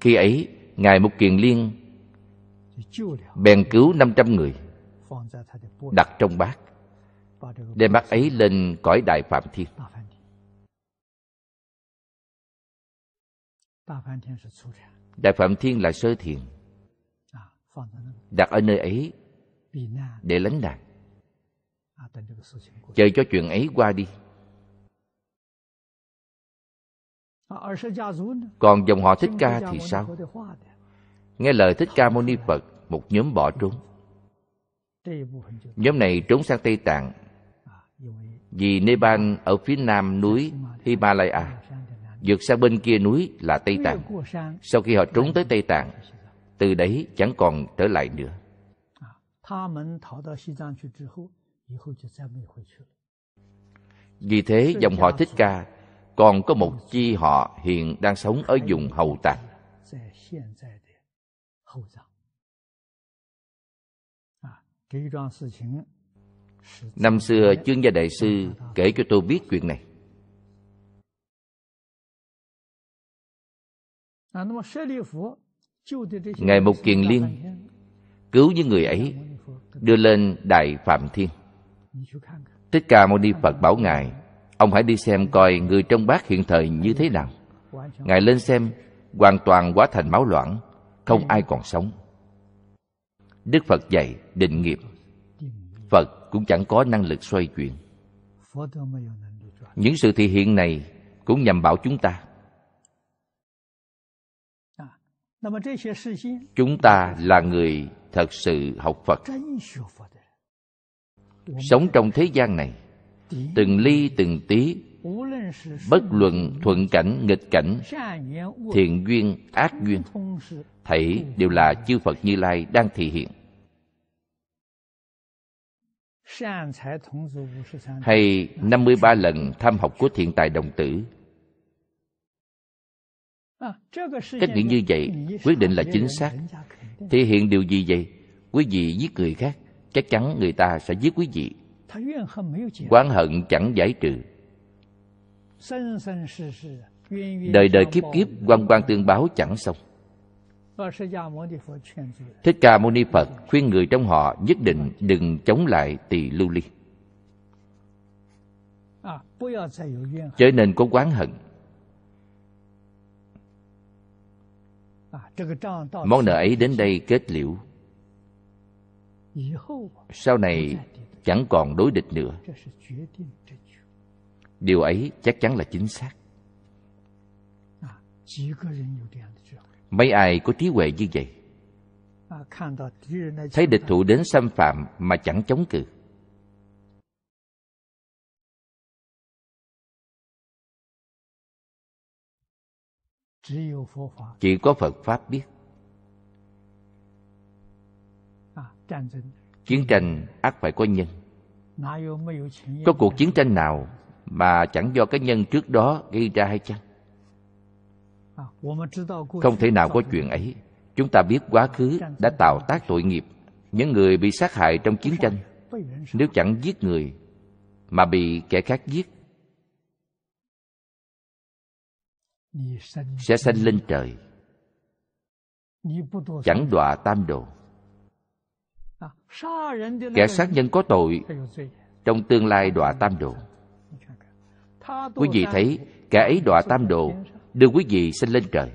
khi ấy Ngài Mục Kiền Liên bèn cứu 500 người đặt trong bát đem bát ấy lên cõi đại phạm thiên đại phạm thiên là sơ thiền đặt ở nơi ấy để lánh nạn chờ cho chuyện ấy qua đi Còn dòng họ Thích Ca thì sao? Nghe lời Thích Ca Mâu Ni Phật, một nhóm bỏ trốn. Nhóm này trốn sang Tây Tạng à, vì Nepal ở phía nam núi Himalaya, vượt sang bên kia núi là Tây Tạng. Sau khi họ trốn tới Tây Tạng, từ đấy chẳng còn trở lại nữa. À, vì thế dòng họ Thích Ca còn có một chi họ hiện đang sống ở vùng hầu tạng năm xưa chương gia đại sư kể cho tôi biết chuyện này ngài mục kiền liên cứu những người ấy đưa lên đại phạm thiên thích ca mâu ni phật bảo ngài Ông hãy đi xem coi người trong bác hiện thời như thế nào. Ngài lên xem, hoàn toàn quá thành máu loãng, không ai còn sống. Đức Phật dạy định nghiệp. Phật cũng chẳng có năng lực xoay chuyển. Những sự thị hiện này cũng nhằm bảo chúng ta. Chúng ta là người thật sự học Phật. Sống trong thế gian này từng ly từng tí bất luận thuận cảnh nghịch cảnh thiện duyên ác duyên thảy đều là chư phật như lai đang thị hiện hay 53 lần tham học của thiện tài đồng tử. Cách nghĩ như vậy quyết định là chính xác. Thể hiện điều gì vậy? Quý vị giết người khác, chắc chắn người ta sẽ giết quý vị. Quán hận chẳng giải trừ Đời đời kiếp kiếp quan quan tương báo chẳng xong Thích Ca Mâu Ni Phật khuyên người trong họ nhất định đừng chống lại tỳ lưu ly Trở nên có quán hận Món nợ ấy đến đây kết liễu Sau này chẳng còn đối địch nữa điều ấy chắc chắn là chính xác mấy ai có trí huệ như vậy thấy địch thủ đến xâm phạm mà chẳng chống cự chỉ có phật pháp biết à, chiến tranh ác phải có nhân có cuộc chiến tranh nào mà chẳng do cái nhân trước đó gây ra hay chăng không thể nào có chuyện ấy chúng ta biết quá khứ đã tạo tác tội nghiệp những người bị sát hại trong chiến tranh nếu chẳng giết người mà bị kẻ khác giết sẽ sanh lên trời chẳng đọa tam đồ kẻ sát nhân có tội trong tương lai đọa tam độ quý vị thấy kẻ ấy đọa tam độ đưa quý vị sinh lên trời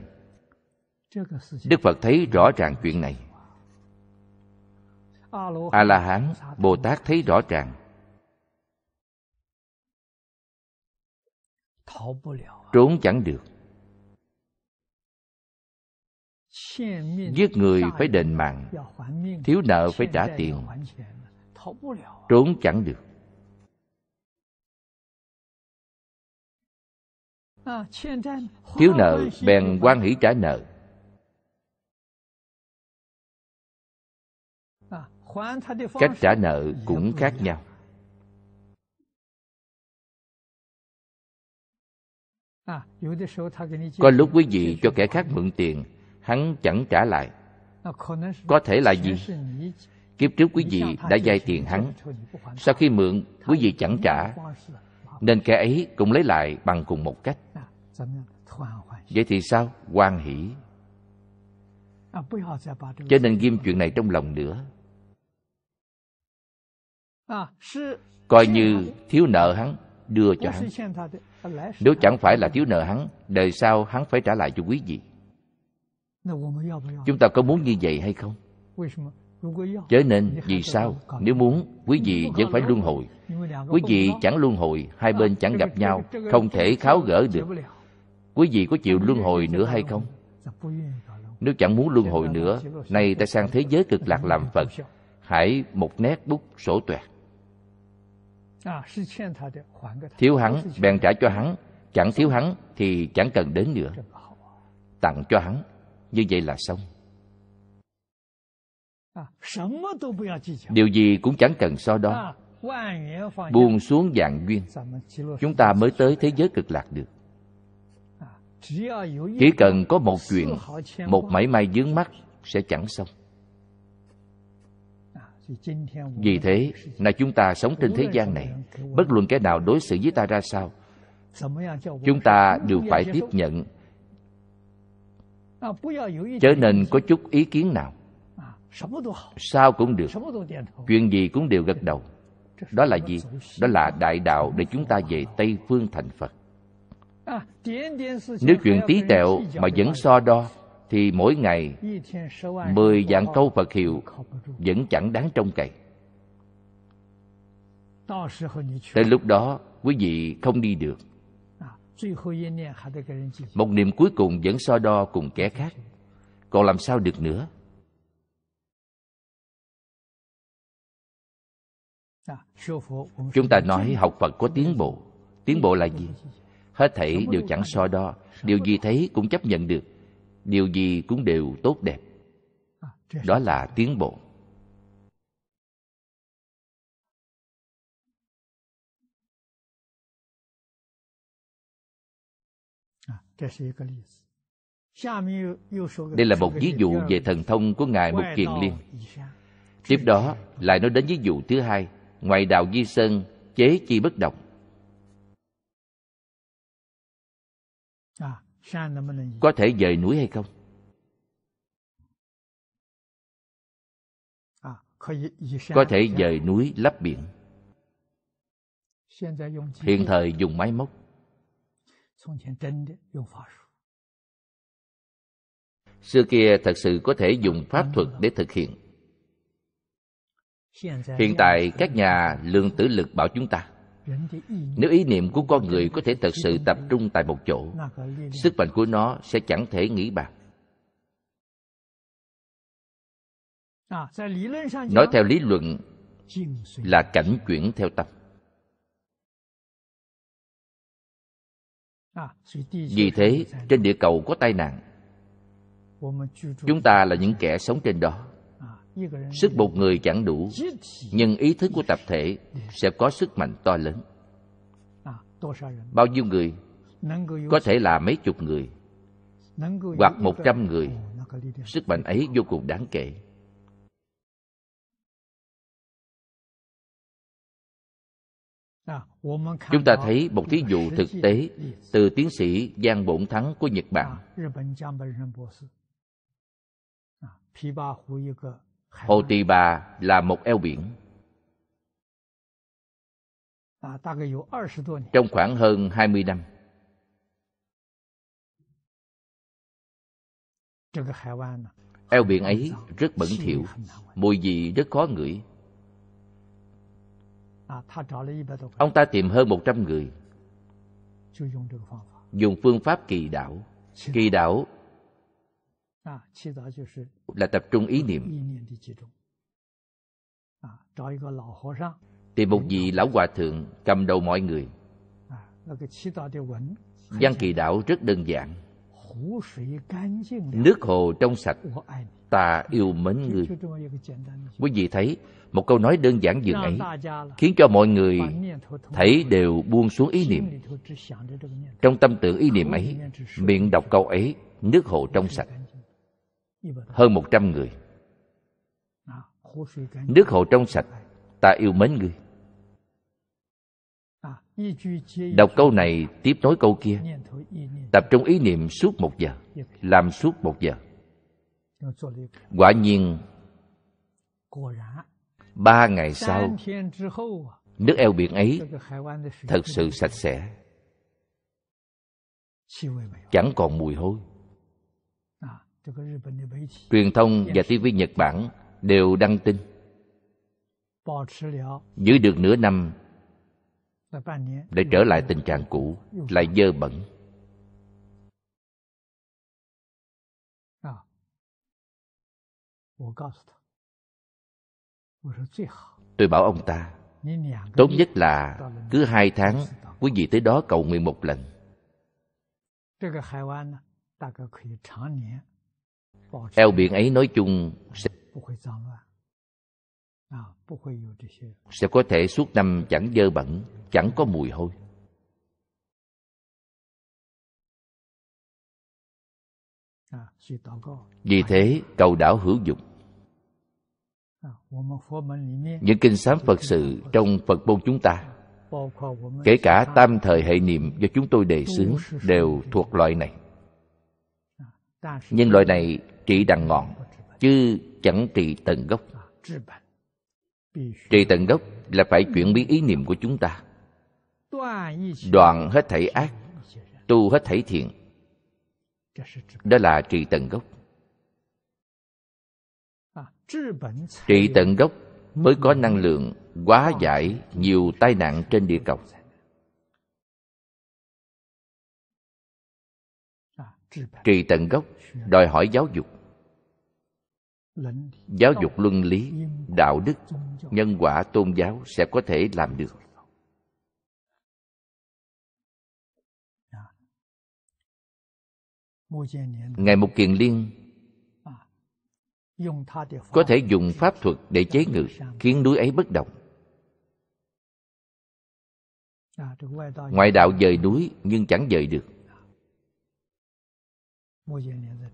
đức phật thấy rõ ràng chuyện này a la hán bồ tát thấy rõ ràng trốn chẳng được giết người phải đền mạng thiếu nợ phải trả tiền trốn chẳng được thiếu nợ bèn quan hỷ trả nợ cách trả nợ cũng khác nhau có lúc quý vị cho kẻ khác mượn tiền hắn chẳng trả lại ờ, có thể là gì kiếp trước quý vị đã vay tiền hắn sau khi mượn quý vị chẳng trả nên kẻ ấy cũng lấy lại bằng cùng một cách à, vậy thì sao hoan hỷ à, cho nên ghim chuyện này trong lòng nữa à, coi như thiếu nợ hắn đưa cho hắn nếu chẳng phải là thiếu nợ hắn đời sau hắn phải trả lại cho quý vị Chúng ta có muốn như vậy hay không? Chớ nên vì sao Nếu muốn quý vị vẫn phải luân hồi Quý vị chẳng luân hồi Hai bên chẳng gặp nhau Không thể kháo gỡ được Quý vị có chịu luân hồi nữa hay không Nếu chẳng muốn luân hồi nữa Nay ta sang thế giới cực lạc làm Phật Hãy một nét bút sổ toẹt à, Thiếu hắn bèn trả cho hắn Chẳng thiếu hắn thì chẳng cần đến nữa Tặng cho hắn như vậy là xong à, à, điều gì cũng chẳng cần so đo à, buông xuống dạng duyên chúng ta mới tới thế giới cực lạc được chỉ cần có một chuyện một mảy may dướng mắt sẽ chẳng xong vì thế nay chúng ta sống trên thế gian này bất luận kẻ nào đối xử với ta ra sao chúng ta đều phải tiếp nhận Chớ nên có chút ý kiến nào Sao cũng được Chuyện gì cũng đều gật đầu Đó là gì? Đó là đại đạo để chúng ta về Tây Phương thành Phật Nếu chuyện tí tẹo mà vẫn so đo Thì mỗi ngày Mười dạng câu Phật hiệu Vẫn chẳng đáng trông cậy Tới lúc đó quý vị không đi được một niệm cuối cùng vẫn so đo cùng kẻ khác Còn làm sao được nữa à, Chúng ta nói học Phật có tiến bộ Tiến bộ là gì? Hết thảy đều chẳng so đo Điều gì thấy cũng chấp nhận được Điều gì cũng đều tốt đẹp à, Đó là tiến bộ Đây là một ví dụ về thần thông của Ngài Mục Kiền Liên. Tiếp đó lại nói đến ví dụ thứ hai, ngoài đạo Di Sơn chế chi bất động. Có thể dời núi hay không? Có thể dời núi lấp biển. Hiện thời dùng máy móc Xưa kia thật sự có thể dùng pháp thuật để thực hiện. Hiện tại các nhà lương tử lực bảo chúng ta Nếu ý niệm của con người có thể thật sự tập trung tại một chỗ Sức mạnh của nó sẽ chẳng thể nghĩ bạc à, Nói theo lý luận là cảnh chuyển theo tâm vì thế trên địa cầu có tai nạn chúng ta là những kẻ sống trên đó sức một người chẳng đủ nhưng ý thức của tập thể sẽ có sức mạnh to lớn bao nhiêu người có thể là mấy chục người hoặc một trăm người sức mạnh ấy vô cùng đáng kể chúng ta thấy một thí dụ thực tế từ tiến sĩ giang bổn thắng của nhật bản hồ tỳ bà là một eo biển trong khoảng hơn 20 năm. Eo biển ấy rất bẩn thỉu, mùi vị rất khó ngửi. Ông ta tìm hơn 100 người Dùng phương pháp kỳ đạo Kỳ đạo là tập trung ý niệm Tìm một vị lão hòa thượng cầm đầu mọi người Văn kỳ đạo rất đơn giản Nước hồ trong sạch, ta yêu mến người. Quý vị thấy, một câu nói đơn giản dường ấy khiến cho mọi người thấy đều buông xuống ý niệm. Trong tâm tưởng ý niệm ấy, miệng đọc câu ấy, nước hồ trong sạch. Hơn một trăm người. Nước hồ trong sạch, ta yêu mến người đọc câu này tiếp nối câu kia tập trung ý niệm suốt một giờ làm suốt một giờ quả nhiên ba ngày sau nước eo biển ấy thật sự sạch sẽ chẳng còn mùi hôi truyền thông và tv nhật bản đều đăng tin giữ được nửa năm để trở lại tình trạng cũ lại dơ bẩn tôi bảo ông ta tốt nhất là cứ hai tháng quý vị tới đó cầu nguyện một lần eo biển ấy nói chung sẽ sẽ có thể suốt năm chẳng dơ bẩn, chẳng có mùi hôi. À, Vì thế, cầu đảo hữu dụng. À, Những kinh sám Phật sự trong Phật môn chúng ta, kể cả tam thời hệ niệm do chúng tôi đề xướng đều thuộc loại này. À, Nhưng loại này trị đằng ngọn, chứ chẳng trị tận gốc trì tận gốc là phải chuyển biến ý niệm của chúng ta đoạn hết thảy ác tu hết thảy thiện đó là trì tận gốc trị tận gốc mới có năng lượng hóa giải nhiều tai nạn trên địa cầu trị tận gốc đòi hỏi giáo dục giáo dục luân lý đạo đức nhân quả tôn giáo sẽ có thể làm được ngài mục kiền liên có thể dùng pháp thuật để chế ngự khiến núi ấy bất động ngoại đạo dời núi nhưng chẳng dời được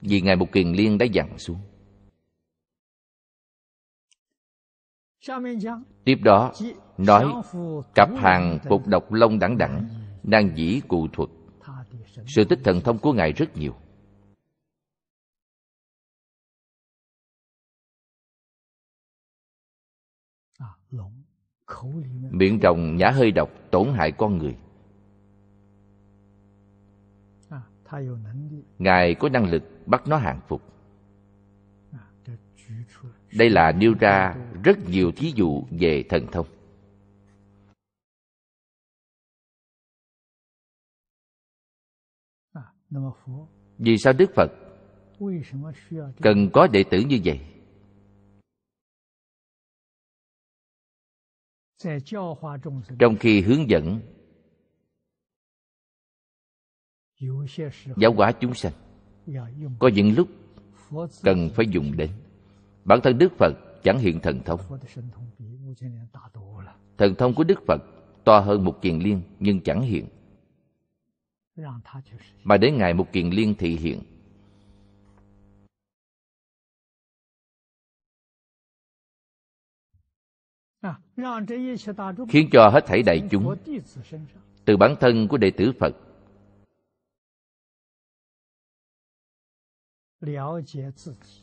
vì ngài mục kiền liên đã dặn xuống tiếp đó nói cặp hàng cục độc lông đẳng đẳng đang dĩ cụ thuật sự tích thần thông của ngài rất nhiều à, miệng rồng nhả hơi độc tổn hại con người à, ngài có năng lực bắt nó hàng phục đây là nêu ra rất nhiều thí dụ về thần thông. À, Vì sao Đức Phật cần có đệ tử như vậy? Trong khi hướng dẫn giáo hóa chúng sanh, có những lúc cần phải dùng đến Bản thân Đức Phật chẳng hiện thần thông. Thần thông của Đức Phật to hơn một kiền liên nhưng chẳng hiện. Mà để Ngài một kiền liên thị hiện. Khiến cho hết thảy đại chúng từ bản thân của đệ tử Phật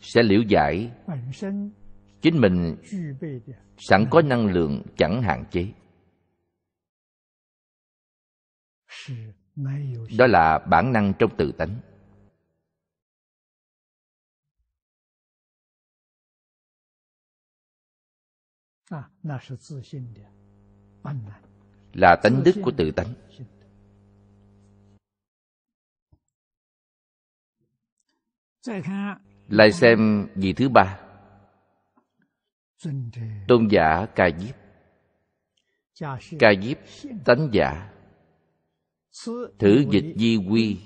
sẽ liễu giải chính mình sẵn có năng lượng chẳng hạn chế đó là bản năng trong à, tự tánh là tánh đức của tự tánh lại xem vị thứ ba tôn giả ca diếp ca diếp tánh giả thử dịch di quy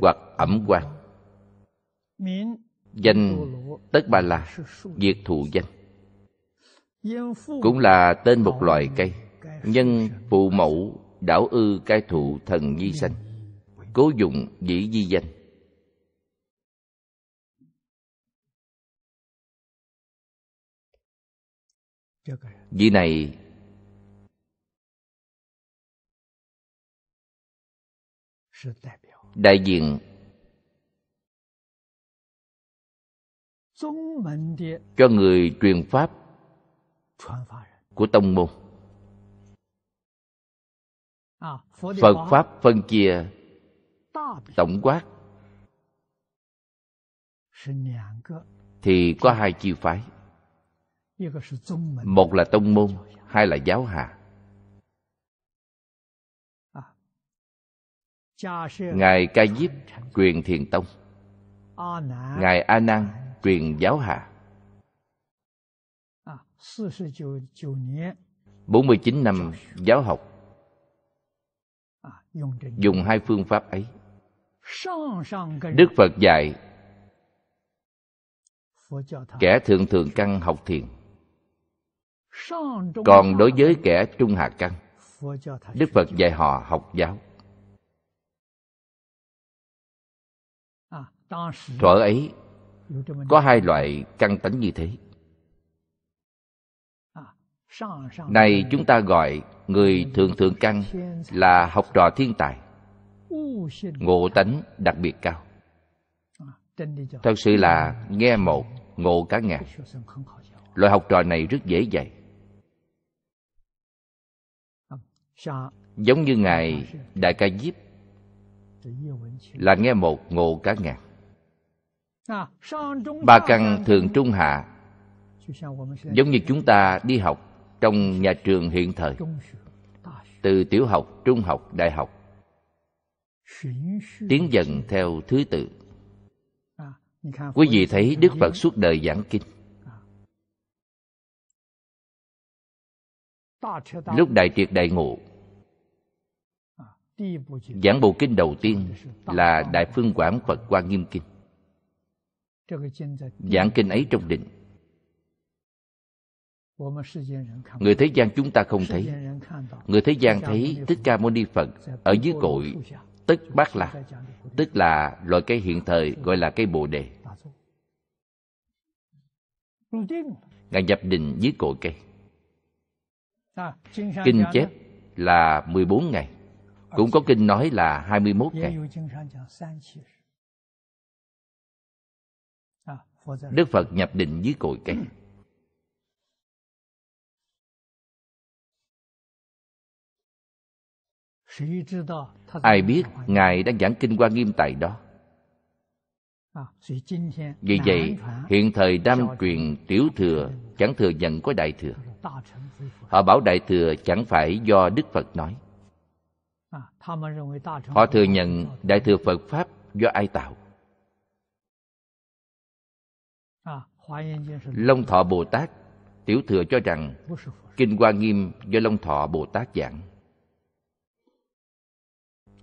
hoặc ẩm quan danh tất ba là diệt thụ danh cũng là tên một loài cây nhân phụ mẫu đảo ư cai thụ thần nhi sanh cố dụng dĩ di danh vị này đại diện cho người truyền pháp của tông môn phật pháp phân chia tổng quát thì có hai chiêu phái một là tông môn hai là giáo hạ à. ngài ca diếp truyền thiền tông ngài a nan truyền giáo hạ 49 à, năm giáo học à, dùng hai phương pháp ấy đức phật dạy kẻ thường thường căn học thiền còn đối với kẻ trung hạ căn đức phật dạy họ học giáo thuở ấy có hai loại căn tánh như thế à, này chúng ta gọi người thường thường căn là học trò thiên tài ngộ tánh đặc biệt cao thật sự là nghe một ngộ cả ngàn loại học trò này rất dễ dạy giống như ngài đại ca diếp là nghe một ngộ cả ngàn ba căn thường trung hạ giống như chúng ta đi học trong nhà trường hiện thời từ tiểu học trung học đại học tiến dần theo thứ tự quý vị thấy đức phật suốt đời giảng kinh lúc đại triệt đại ngộ giảng bộ kinh đầu tiên là đại phương quảng phật hoa nghiêm kinh giảng kinh ấy trong định người thế gian chúng ta không thấy người thế gian thấy thích ca mâu ni phật ở dưới cội tức bát lạc tức là loại cây hiện thời gọi là cây bồ đề ngài nhập định dưới cội cây kinh chép là 14 ngày cũng có kinh nói là 21 ngày Đức Phật nhập định dưới cội cây ai biết ngài đang giảng kinh hoa nghiêm tại đó vì vậy hiện thời nam truyền tiểu thừa chẳng thừa nhận có đại thừa họ bảo đại thừa chẳng phải do đức phật nói họ thừa nhận đại thừa phật pháp do ai tạo long thọ bồ tát tiểu thừa cho rằng kinh hoa nghiêm do long thọ bồ tát giảng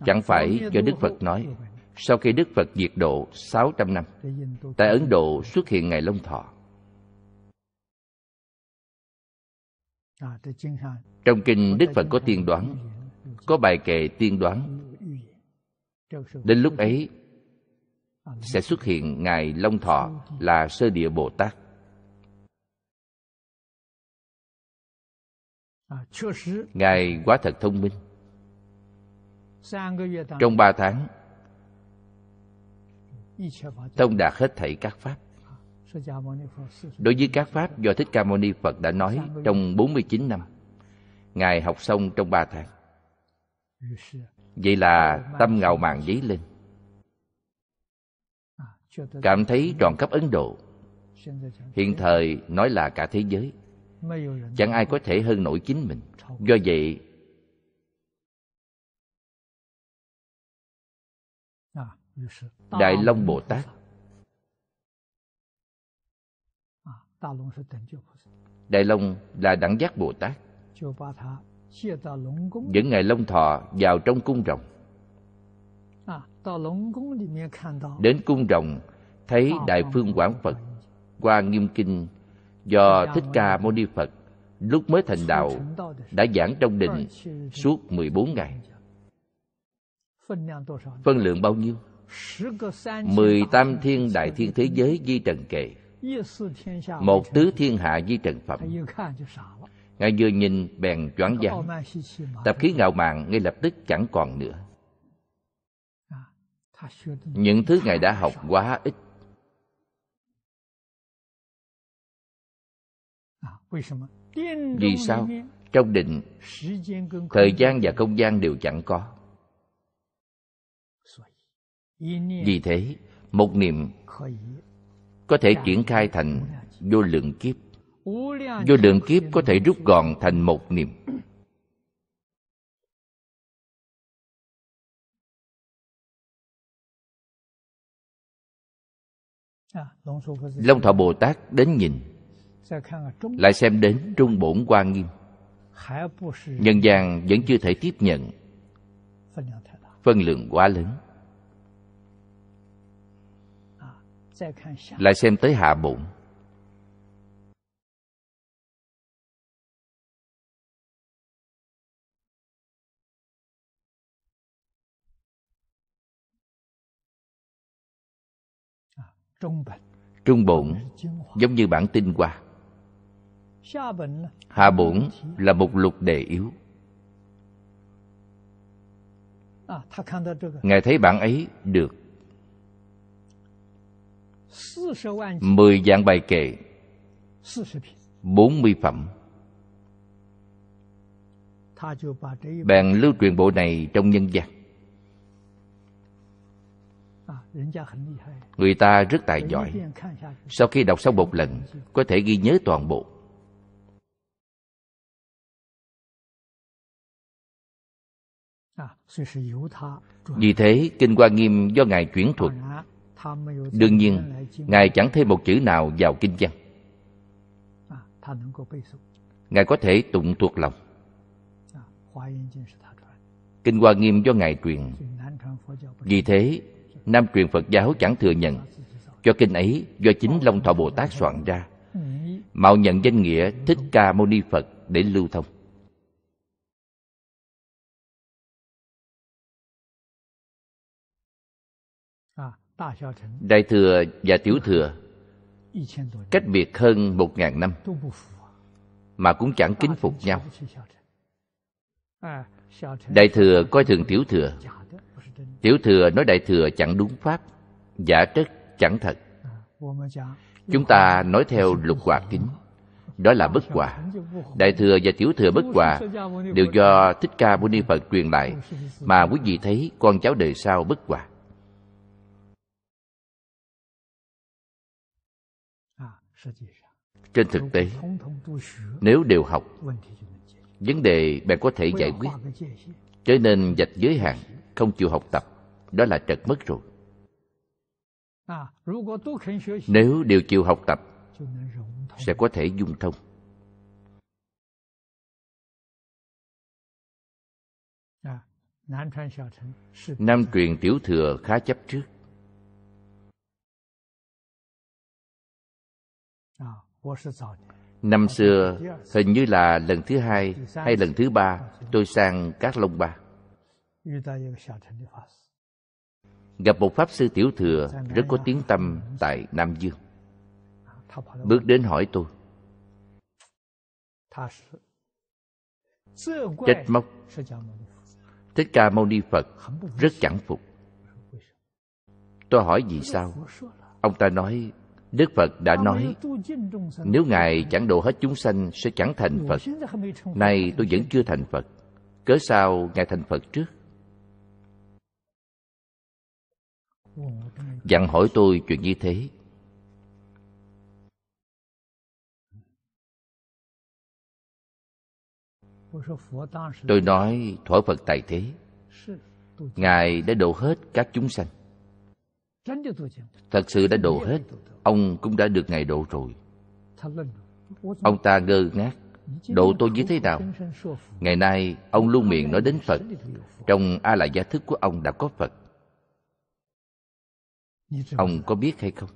Chẳng phải do Đức Phật nói Sau khi Đức Phật diệt độ 600 năm Tại Ấn Độ xuất hiện Ngày Long Thọ Trong kinh Đức Phật có tiên đoán Có bài kệ tiên đoán Đến lúc ấy sẽ xuất hiện Ngài Long Thọ là Sơ Địa Bồ Tát. Ngài quá thật thông minh trong ba tháng thông đạt hết thảy các pháp đối với các pháp do thích ca mâu ni phật đã nói trong 49 năm ngài học xong trong ba tháng vậy là tâm ngạo mạn dấy lên cảm thấy tròn cấp ấn độ hiện thời nói là cả thế giới chẳng ai có thể hơn nổi chính mình do vậy đại long bồ tát đại long là đẳng giác bồ tát dẫn ngài long thọ vào trong cung rồng đến cung rồng thấy đại phương quảng phật qua nghiêm kinh do thích ca mâu ni phật lúc mới thành đạo đã giảng trong đình suốt 14 ngày. Phân lượng bao nhiêu? mười tam thiên đại thiên thế giới di trần kệ một tứ thiên hạ di trần phẩm ngài vừa nhìn bèn choáng váng tập khí ngạo mạn ngay lập tức chẳng còn nữa những thứ ngài đã học quá ít vì sao trong định thời gian và không gian đều chẳng có vì thế một niệm có thể triển khai thành vô lượng kiếp vô lượng kiếp có thể rút gọn thành một niệm long thọ bồ tát đến nhìn lại xem đến trung bổn quan nghiêm nhân gian vẫn chưa thể tiếp nhận phân lượng quá lớn lại xem tới hạ bụng trung bụng giống như bản tinh hoa hạ bụng là một lục đề yếu ngài thấy bản ấy được Mười dạng bài kệ Bốn mươi phẩm Bèn lưu truyền bộ này trong nhân gian Người ta rất tài giỏi Sau khi đọc xong một lần Có thể ghi nhớ toàn bộ Vì thế, Kinh Hoa Nghiêm do Ngài chuyển thuật đương nhiên ngài chẳng thêm một chữ nào vào kinh văn ngài có thể tụng thuộc lòng kinh hoa nghiêm do ngài truyền vì thế nam truyền phật giáo chẳng thừa nhận cho kinh ấy do chính long thọ bồ tát soạn ra mạo nhận danh nghĩa thích ca mâu ni phật để lưu thông Đại Thừa và Tiểu Thừa cách biệt hơn một ngàn năm mà cũng chẳng kính phục nhau. Đại Thừa coi thường Tiểu Thừa. Tiểu Thừa nói Đại Thừa chẳng đúng Pháp, giả chất chẳng thật. Chúng ta nói theo lục hòa kính, đó là bất hòa. Đại Thừa và Tiểu Thừa bất hòa đều do Thích Ca Mâu Ni Phật truyền lại, mà quý vị thấy con cháu đời sau bất hòa. trên thực tế nếu đều học vấn đề bạn có thể giải quyết cho nên dạch giới hạn không chịu học tập đó là trật mất rồi nếu đều chịu học tập sẽ có thể dung thông nam truyền tiểu thừa khá chấp trước Năm xưa, hình như là lần thứ hai hay lần thứ ba, tôi sang Cát Long Ba. Gặp một Pháp Sư Tiểu Thừa rất có tiếng tâm tại Nam Dương. Bước đến hỏi tôi. Trách móc Thích Ca Mâu Ni Phật rất chẳng phục. Tôi hỏi vì sao? Ông ta nói Đức Phật đã nói, nếu Ngài chẳng độ hết chúng sanh sẽ chẳng thành Phật. Nay tôi vẫn chưa thành Phật, cớ sao Ngài thành Phật trước? Dặn hỏi tôi chuyện như thế. Tôi nói thuở Phật tại thế, Ngài đã độ hết các chúng sanh thật sự đã độ hết ông cũng đã được ngài độ rồi ông ta ngơ ngác độ tôi như thế nào ngày nay ông luôn miệng nói đến phật trong a la gia thức của ông đã có phật ông có biết hay không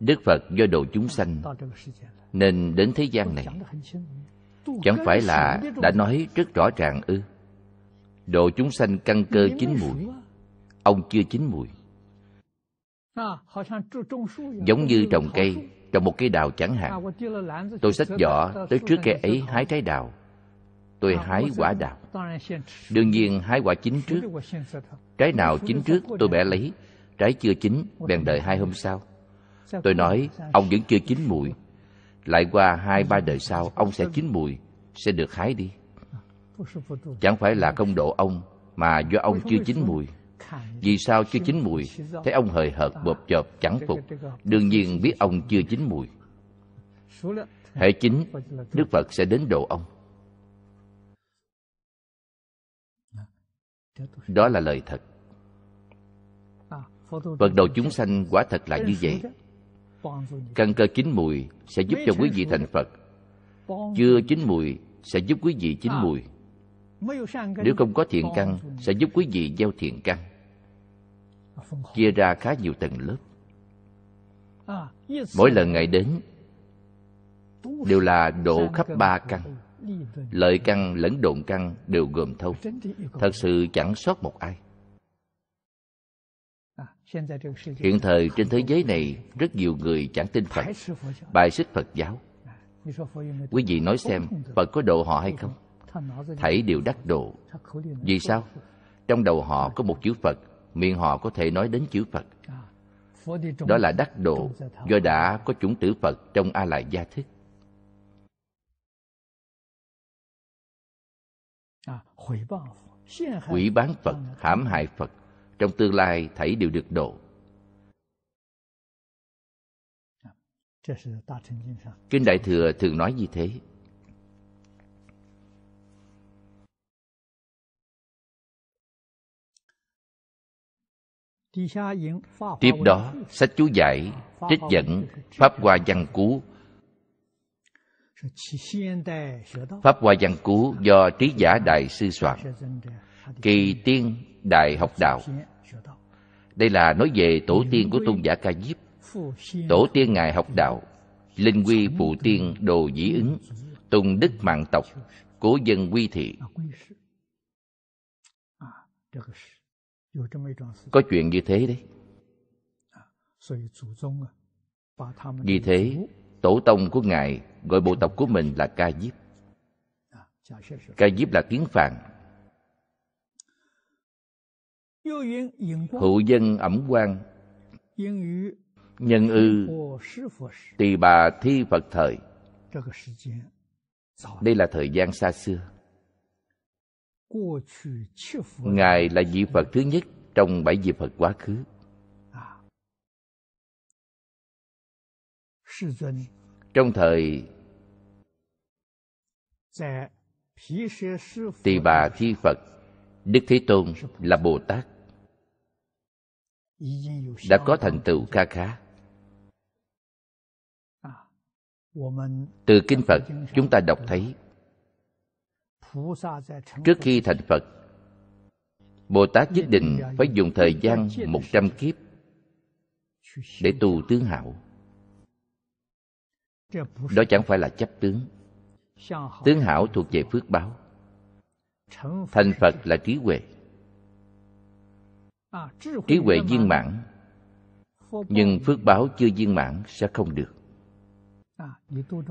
đức phật do độ chúng sanh nên đến thế gian này chẳng phải là đã nói rất rõ ràng ư độ chúng sanh căn cơ chính muội ông chưa chín mùi giống như trồng cây trồng một cây đào chẳng hạn tôi xách giỏ tới trước cây ấy hái trái đào tôi hái quả đào đương nhiên hái quả chín trước trái nào chín trước tôi bẻ lấy trái chưa chín bèn đợi hai hôm sau tôi nói ông vẫn chưa chín mùi lại qua hai ba đời sau ông sẽ chín mùi sẽ được hái đi chẳng phải là công độ ông mà do ông chưa chín mùi vì sao chưa chín mùi? Thấy ông hời hợt bột chộp chẳng phục. Đương nhiên biết ông chưa chín mùi. Hệ chính, Đức Phật sẽ đến độ ông. À, Đó là lời thật. À, Phật đầu chúng sanh quả thật là như vậy. Căn cơ chín mùi sẽ giúp cho quý vị thành Phật. Chưa chín mùi sẽ giúp quý vị chín à. mùi. Nếu không có thiện căn Sẽ giúp quý vị gieo thiện căn Chia ra khá nhiều tầng lớp Mỗi lần ngày đến Đều là độ khắp ba căn Lợi căn lẫn độn căn đều gồm thâu Thật sự chẳng sót một ai Hiện thời trên thế giới này rất nhiều người chẳng tin Phật, bài xích Phật giáo. Quý vị nói xem Phật có độ họ hay không? thảy đều đắc độ vì sao trong đầu họ có một chữ phật miệng họ có thể nói đến chữ phật đó là đắc độ do đã có chủng tử phật trong a lại gia thức quỷ bán phật hãm hại phật trong tương lai thảy đều được độ kinh đại thừa thường nói như thế tiếp đó sách chú giải trích dẫn pháp hoa văn cú pháp hoa văn cú do trí giả đại sư soạn kỳ tiên đại học đạo đây là nói về tổ tiên của tôn giả ca diếp tổ tiên ngài học đạo linh quy phụ tiên đồ dĩ ứng tùng đức mạng tộc cố dân quy thị có chuyện như thế đấy. Vì thế, tổ tông của Ngài gọi bộ tộc của mình là Ca Diếp. À, Ca Diếp là tiếng Phạn. Hữu dân ẩm quan Nhân ư Tỳ bà thi Phật thời Đây là thời gian xa xưa Ngài là vị Phật thứ nhất trong bảy vị Phật quá khứ. À. Trong thời dạ, Tỳ bà Thi Phật, Đức Thế Tôn là Bồ Tát, đã có thành tựu kha khá. À. Từ Kinh Phật, chúng ta đọc thấy Trước khi thành Phật, Bồ Tát nhất định phải dùng thời gian một trăm kiếp để tu tướng hảo. Đó chẳng phải là chấp tướng. Tướng hảo thuộc về phước báo. Thành Phật là trí huệ. Trí huệ viên mãn, nhưng phước báo chưa viên mãn sẽ không được.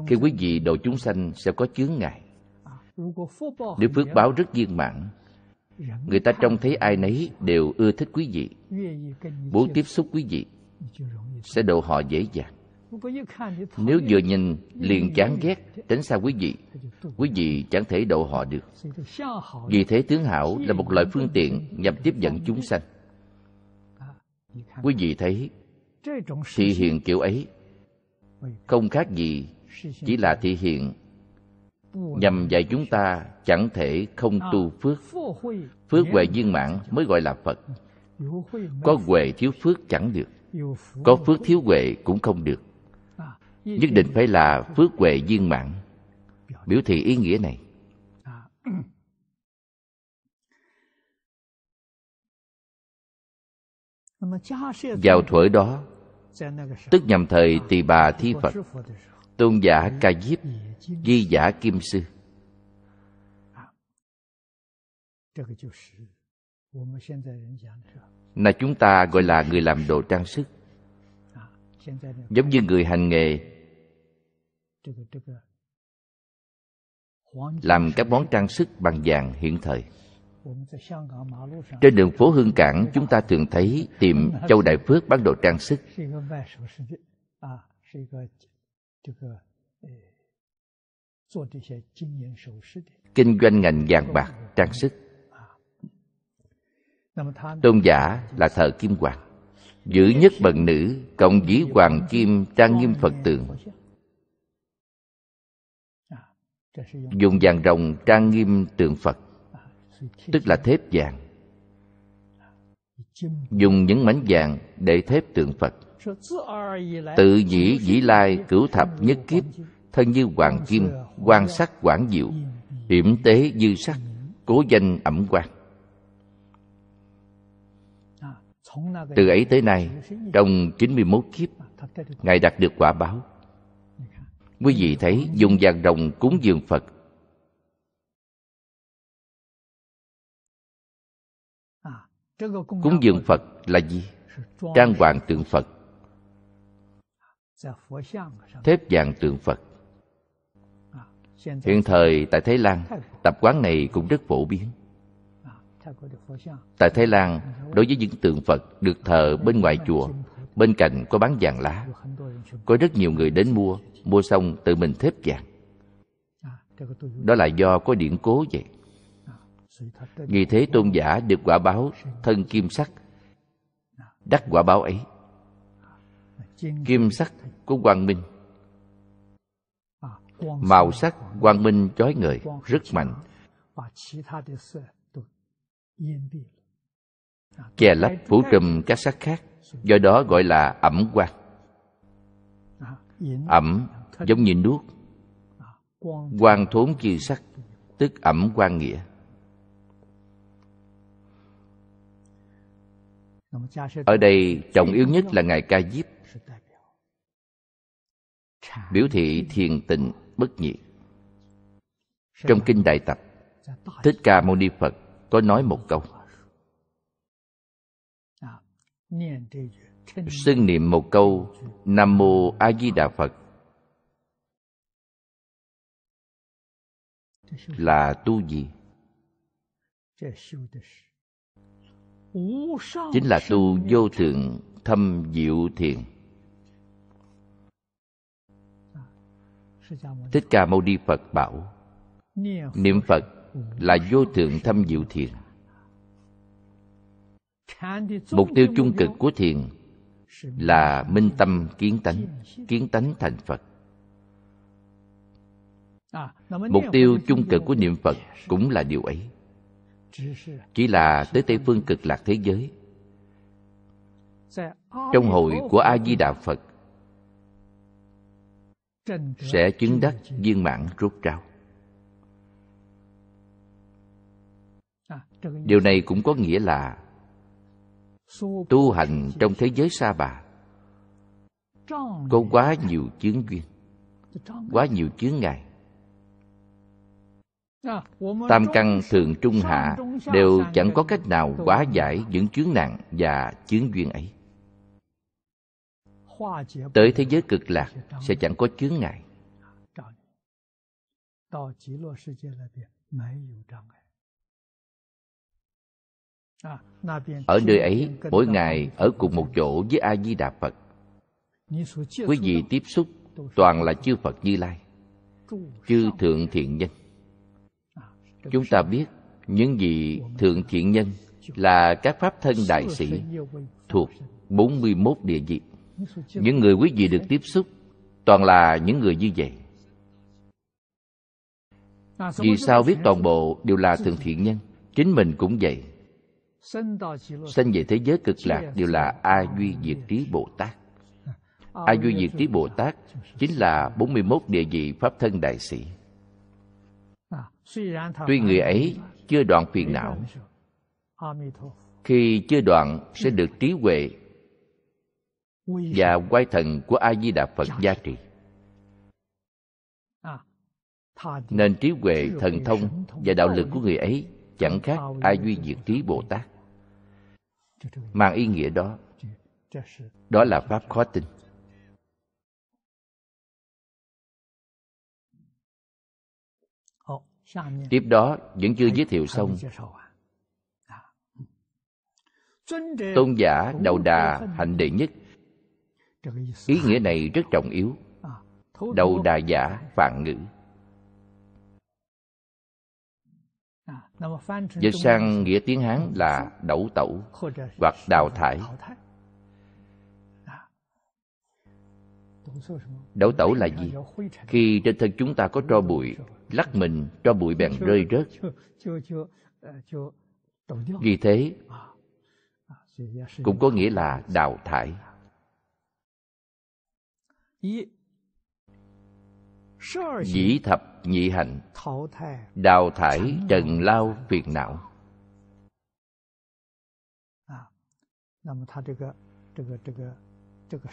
Khi quý vị độ chúng sanh sẽ có chướng ngại nếu phước báo rất viên mãn, người ta trông thấy ai nấy đều ưa thích quý vị, muốn tiếp xúc quý vị, sẽ độ họ dễ dàng. Nếu vừa nhìn liền chán ghét, tránh xa quý vị, quý vị chẳng thể độ họ được. Vì thế tướng hảo là một loại phương tiện nhằm tiếp dẫn chúng sanh. Quý vị thấy, thị hiện kiểu ấy không khác gì chỉ là thị hiện nhằm dạy chúng ta chẳng thể không à, tu phước phước huệ viên mãn mới gọi là phật có huệ thiếu phước chẳng được có phước thiếu huệ cũng không được à, nhất định phải là phước huệ viên mãn biểu thị ý nghĩa này à, vào thuở đó tức nhằm thời tỳ bà thi phật tôn giả ca diếp di giả kim sư là chúng ta gọi là người làm đồ trang sức giống như người hành nghề làm các món trang sức bằng vàng hiện thời trên đường phố hương cảng chúng ta thường thấy tiệm châu đại phước bán đồ trang sức kinh doanh ngành vàng bạc trang sức tôn giả là thờ kim hoàng giữ nhất bần nữ cộng dĩ hoàng kim trang nghiêm phật tượng dùng vàng rồng trang nghiêm tượng phật tức là thép vàng dùng những mảnh vàng để thép tượng phật tự dĩ dĩ lai cửu thập nhất kiếp thân như hoàng kim quan sắc quảng diệu hiểm tế dư sắc cố danh ẩm quan từ ấy tới nay trong 91 kiếp ngài đạt được quả báo quý vị thấy dùng vàng đồng cúng dường phật à, cúng dường phật là gì trang hoàng tượng phật thép vàng tượng Phật. À, hiện thời tại Thái Lan, tập quán này cũng rất phổ biến. À, tại Thái Lan, đối với những tượng Phật được thờ bên ngoài chùa, bên cạnh có bán vàng lá. Có rất nhiều người đến mua, mua xong tự mình thép vàng. À, Đó là do có điển cố vậy. Vì thế tôn giả được quả báo thân kim sắc, đắc quả báo ấy kim à, sắc của quang minh màu sắc quang minh chói ngời rất mạnh à, che lấp phủ trùm các sắc khác do đó gọi là ẩm quang à, ẩm giống như nước quang thốn chi sắc tức ẩm quan nghĩa ở đây trọng yếu nhất là ngài ca diếp biểu thị thiền tịnh bất nhị trong kinh đại tập thích ca mâu ni phật có nói một câu à, xưng niệm một câu nam mô a di đà phật là tu gì chính là tu vô thượng thâm diệu thiền Thích Ca Mâu Ni Phật bảo Niệm Phật là vô thượng thâm diệu thiền Mục tiêu chung cực của thiền là minh tâm kiến tánh, kiến tánh thành Phật. Mục tiêu chung cực của niệm Phật cũng là điều ấy. Chỉ là tới Tây Phương cực lạc thế giới. Trong hội của A-di-đà Phật, sẽ chứng đắc viên mãn rốt ráo điều này cũng có nghĩa là tu hành trong thế giới sa bà có quá nhiều chướng duyên quá nhiều chướng ngại tam căn thường trung hạ đều chẳng có cách nào quá giải những chướng nặng và chướng duyên ấy tới thế giới cực lạc sẽ chẳng có chướng ngại ở nơi ấy mỗi ngày ở cùng một chỗ với a di đà phật quý vị tiếp xúc toàn là chư phật như lai chư thượng thiện nhân chúng ta biết những vị thượng thiện nhân là các pháp thân đại sĩ thuộc 41 địa vị những người quý vị được tiếp xúc toàn là những người như vậy vì sao biết toàn bộ đều là thượng thiện nhân chính mình cũng vậy sanh về thế giới cực lạc đều là a duy diệt trí bồ tát a duy diệt trí bồ tát chính là 41 địa vị pháp thân đại sĩ tuy người ấy chưa đoạn phiền não khi chưa đoạn sẽ được trí huệ và quay thần của a di đà phật gia trì à, nên trí huệ thần thông và đạo lực của người ấy chẳng khác a duy diệt trí bồ tát mang ý nghĩa đó đó là pháp khó tin tiếp đó vẫn chưa giới thiệu xong à? À, ừ. tôn giả đầu đà hạnh đệ nhất ý nghĩa này rất trọng yếu à, đầu đà giả vạn ngữ dịch à, sang nghĩa tiếng hán là đẩu tẩu hoặc đào thải à, đẩu tẩu là gì khi trên thân chúng ta có tro bụi lắc mình tro bụi bèn rơi rớt vì thế dạ, cũng có nghĩa là đào thải Dĩ thập nhị hạnh Đào thải trần lao phiền não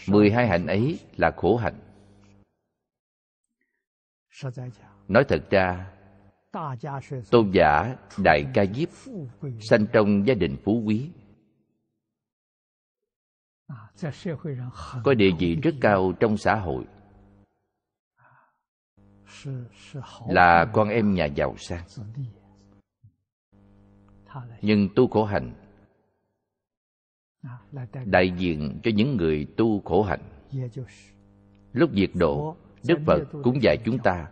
mười hai hạnh ấy là khổ hạnh nói thật ra tôn giả đại ca diếp sanh trong gia đình phú quý có địa vị rất cao trong xã hội là con em nhà giàu sang nhưng tu khổ hạnh đại diện cho những người tu khổ hạnh lúc diệt độ đức phật cũng dạy chúng ta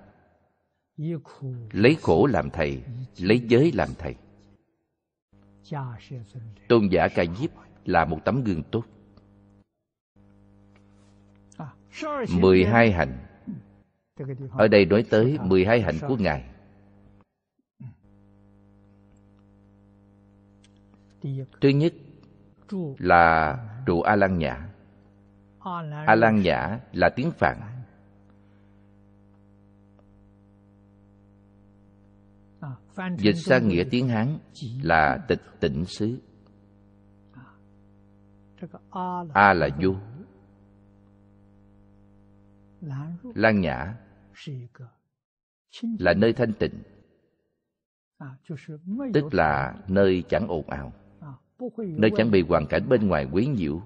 lấy khổ làm thầy lấy giới làm thầy tôn giả ca diếp là một tấm gương tốt mười hai hạnh ở đây nói tới mười hai hạnh của ngài thứ nhất là trụ a lan nhã a lan nhã là tiếng phạn dịch sang nghĩa tiếng hán là tịch tịnh xứ a là du lan nhã là nơi thanh tịnh tức là nơi chẳng ồn ào nơi chẳng bị hoàn cảnh bên ngoài quyến nhiễu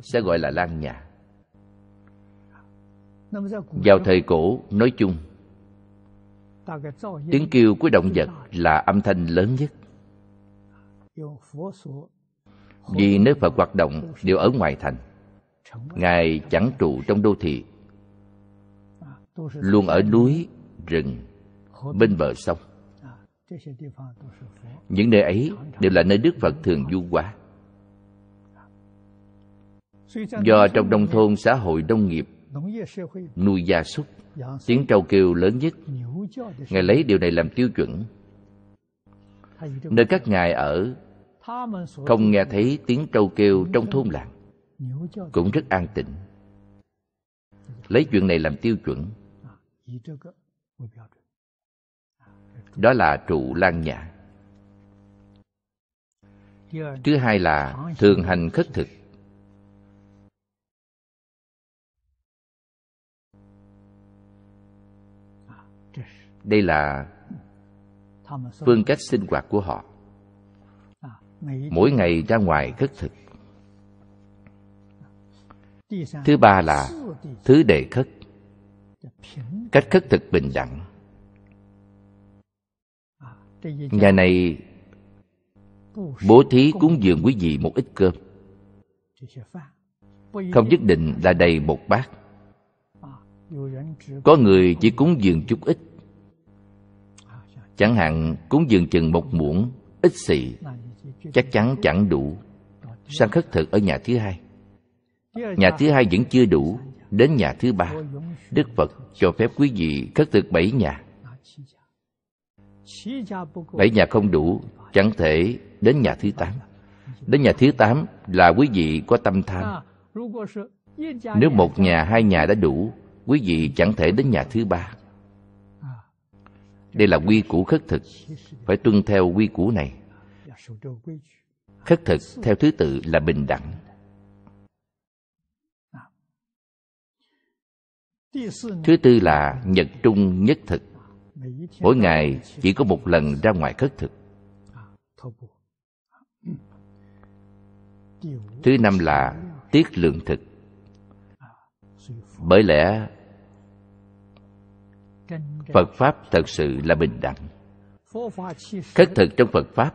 sẽ gọi là lan nhã vào thời cổ nói chung tiếng kêu của động vật là âm thanh lớn nhất vì nơi phật hoạt động đều ở ngoài thành ngài chẳng trụ trong đô thị luôn ở núi rừng bên bờ sông những nơi ấy đều là nơi đức phật thường du quá do trong nông thôn xã hội nông nghiệp nuôi gia súc tiếng trâu kêu lớn nhất ngài lấy điều này làm tiêu chuẩn nơi các ngài ở không nghe thấy tiếng trâu kêu trong thôn làng cũng rất an tịnh lấy chuyện này làm tiêu chuẩn đó là trụ lan nhã thứ hai là thường hành khất thực đây là phương cách sinh hoạt của họ mỗi ngày ra ngoài khất thực thứ ba là thứ đề khất cách khất thực bình đẳng nhà này bố thí cúng dường quý vị một ít cơm không nhất định là đầy một bát có người chỉ cúng dường chút ít chẳng hạn cúng dường chừng một muỗng ít xì chắc chắn chẳng đủ sang khất thực ở nhà thứ hai nhà thứ hai vẫn chưa đủ đến nhà thứ ba đức phật cho phép quý vị khất thực bảy nhà bảy nhà không đủ chẳng thể đến nhà thứ tám đến nhà thứ tám là quý vị có tâm tham nếu một nhà hai nhà đã đủ quý vị chẳng thể đến nhà thứ ba đây là quy củ khất thực phải tuân theo quy củ này khất thực theo thứ tự là bình đẳng thứ tư là nhật trung nhất thực mỗi ngày chỉ có một lần ra ngoài khất thực thứ năm là tiết lượng thực bởi lẽ phật pháp thật sự là bình đẳng khất thực trong phật pháp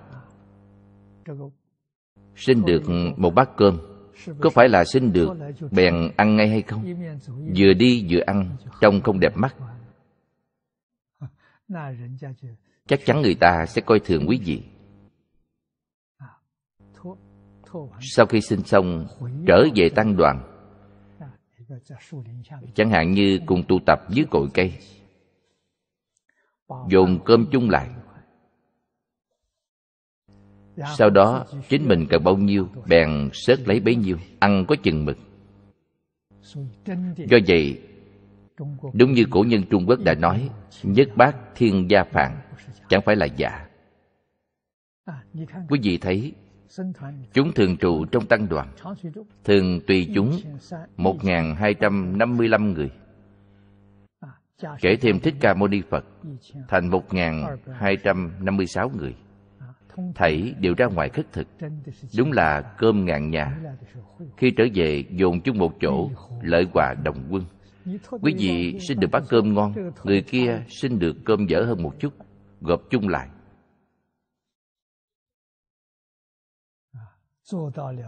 xin được một bát cơm có phải là sinh được bèn ăn ngay hay không vừa đi vừa ăn trông không đẹp mắt chắc chắn người ta sẽ coi thường quý vị à, sau khi sinh xong trở về tăng đoàn à, chẳng hạn như cùng tụ tập dưới cội cây dồn cơm chung lại sau đó chính mình cần bao nhiêu bèn xớt lấy bấy nhiêu ăn có chừng mực do vậy đúng như cổ nhân trung quốc đã nói nhất bác thiên gia phạn chẳng phải là giả quý vị thấy chúng thường trụ trong tăng đoàn thường tùy chúng một nghìn hai trăm năm mươi lăm người kể thêm thích ca mâu ni phật thành một nghìn hai trăm năm mươi sáu người thảy đều ra ngoài khất thực đúng là cơm ngàn nhà khi trở về dồn chung một chỗ lợi hòa đồng quân quý vị xin được bát cơm ngon người kia xin được cơm dở hơn một chút gộp chung lại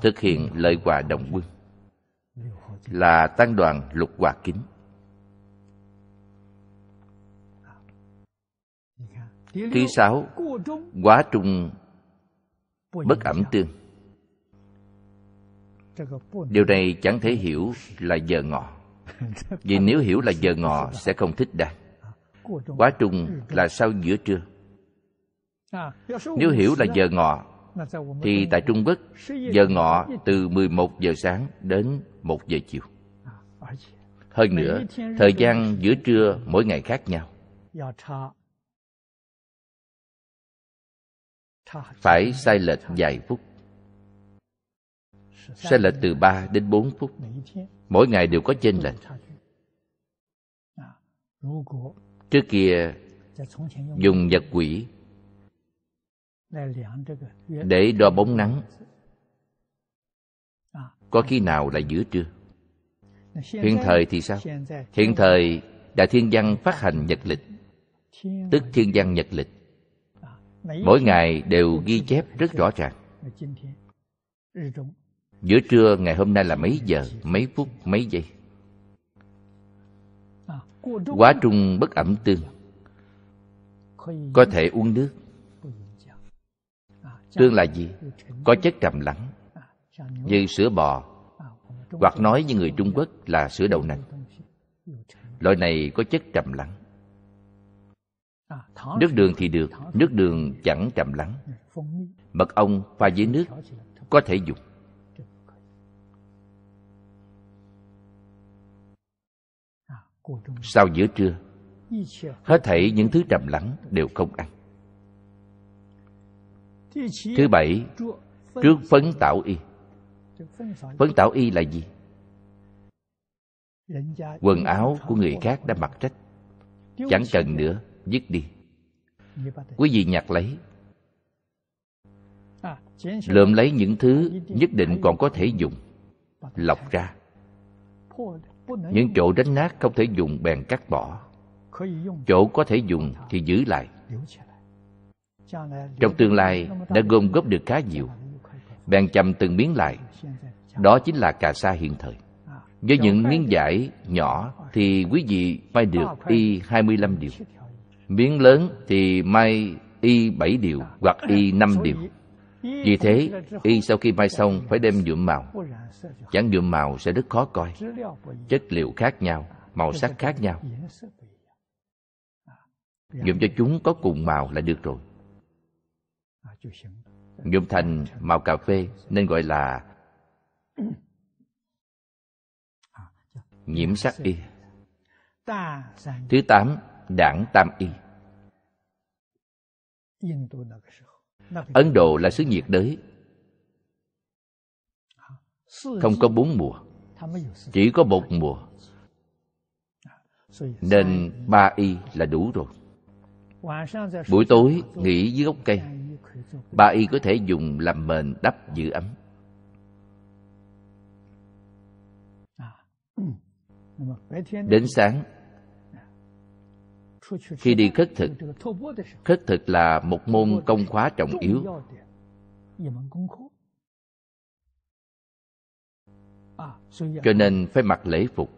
thực hiện lợi hòa đồng quân là tăng đoàn lục hòa kính Thứ sáu, quá trung bất ẩm tương. Điều này chẳng thể hiểu là giờ ngọ. Vì nếu hiểu là giờ ngọ sẽ không thích đạt. Quá trung là sau giữa trưa. Nếu hiểu là giờ ngọ thì tại Trung Quốc giờ ngọ từ 11 giờ sáng đến 1 giờ chiều. Hơn nữa, thời gian giữa trưa mỗi ngày khác nhau. phải sai lệch vài phút sai lệch từ 3 đến 4 phút mỗi ngày đều có chênh lệch trước kia dùng vật quỷ để đo bóng nắng có khi nào là giữa trưa hiện thời thì sao hiện thời đại thiên văn phát hành nhật lịch tức thiên văn nhật lịch mỗi ngày đều ghi chép rất rõ ràng giữa trưa ngày hôm nay là mấy giờ mấy phút mấy giây à, quá trung bất ẩm tương có thể uống nước à, tương là gì có chất trầm lắng à, như sữa bò hoặc nói như người trung quốc là sữa đậu nành loại này có chất trầm lắng Nước đường thì được, nước đường chẳng trầm lắng. Mật ong pha với nước có thể dùng. Sau giữa trưa, hết thảy những thứ trầm lắng đều không ăn. Thứ bảy, trước phấn tạo y. Phấn tạo y là gì? Quần áo của người khác đã mặc trách. Chẳng cần nữa dứt đi quý vị nhặt lấy à, lượm lấy những thứ nhất định còn có thể dùng lọc ra những chỗ đánh nát không thể dùng bèn cắt bỏ chỗ có thể dùng thì giữ lại trong tương lai đã gom góp được khá nhiều bèn chầm từng miếng lại đó chính là cà sa hiện thời à, với những miếng giải nhỏ thì quý vị may được à, y 25 điều miếng lớn thì may y bảy điều hoặc y năm điều. Vì thế, y sau khi may xong phải đem nhuộm màu. Chẳng nhuộm màu sẽ rất khó coi. Chất liệu khác nhau, màu sắc khác nhau. Nhuộm cho chúng có cùng màu là được rồi. Nhuộm thành màu cà phê nên gọi là nhiễm sắc y. Thứ tám, đảng Tam Y. Ấn Độ là xứ nhiệt đới, không có bốn mùa, chỉ có một mùa. Nên ba y là đủ rồi. Buổi tối nghỉ dưới gốc cây, ba y có thể dùng làm mền đắp giữ ấm. Đến sáng khi đi khất thực khất thực là một môn công khóa trọng yếu cho nên phải mặc lễ phục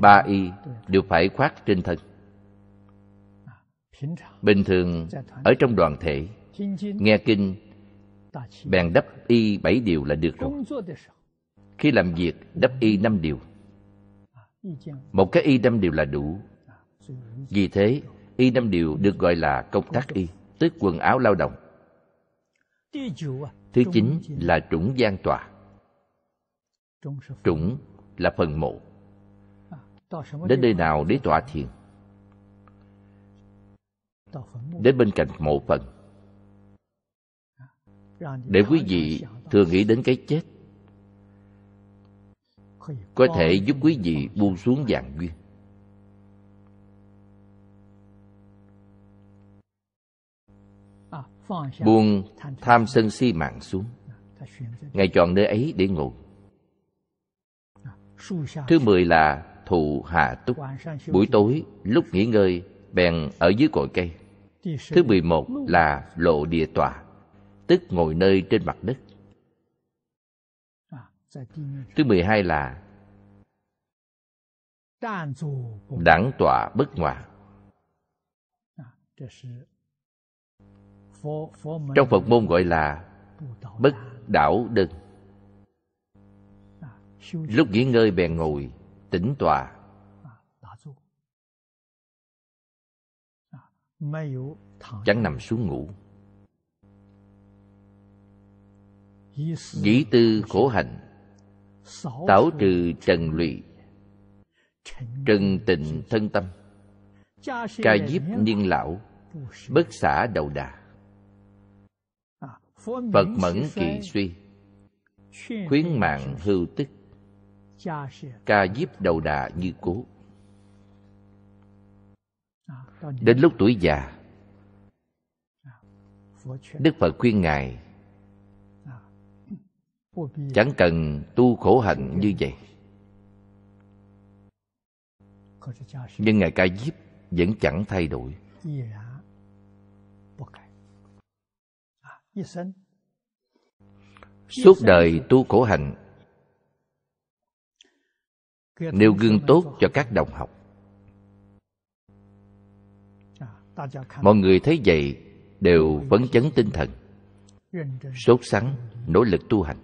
ba y đều phải khoác trên thân bình thường ở trong đoàn thể nghe kinh bèn đắp y bảy điều là được rồi khi làm việc đắp y năm điều một cái y năm điều là đủ vì thế, y năm điều được gọi là công tác y, tức quần áo lao động. Thứ chín là trũng gian tòa. Trũng là phần mộ. Đến nơi nào để tọa thiền? Đến bên cạnh mộ phần. Để quý vị thường nghĩ đến cái chết có thể giúp quý vị buông xuống dạng duyên buông tham sân si mạng xuống ngài chọn nơi ấy để ngồi thứ mười là thụ hạ túc buổi tối lúc nghỉ ngơi bèn ở dưới cội cây thứ mười một là lộ địa tòa tức ngồi nơi trên mặt đất thứ mười hai là đẳng tọa bất ngoại trong phật môn gọi là bất đảo đừng lúc nghỉ ngơi bèn ngồi tĩnh tòa chẳng nằm xuống ngủ dĩ tư khổ hạnh tảo trừ trần lụy trần tịnh thân tâm ca diếp niên lão bất xả đầu đà phật mẫn kỳ suy khuyến mạng hưu tức ca diếp đầu đà như cố đến lúc tuổi già đức phật khuyên ngài chẳng cần tu khổ hạnh như vậy nhưng ngài ca diếp vẫn chẳng thay đổi suốt đời tu khổ hạnh nêu gương tốt cho các đồng học mọi người thấy vậy đều vấn chấn tinh thần sốt sắng nỗ lực tu hành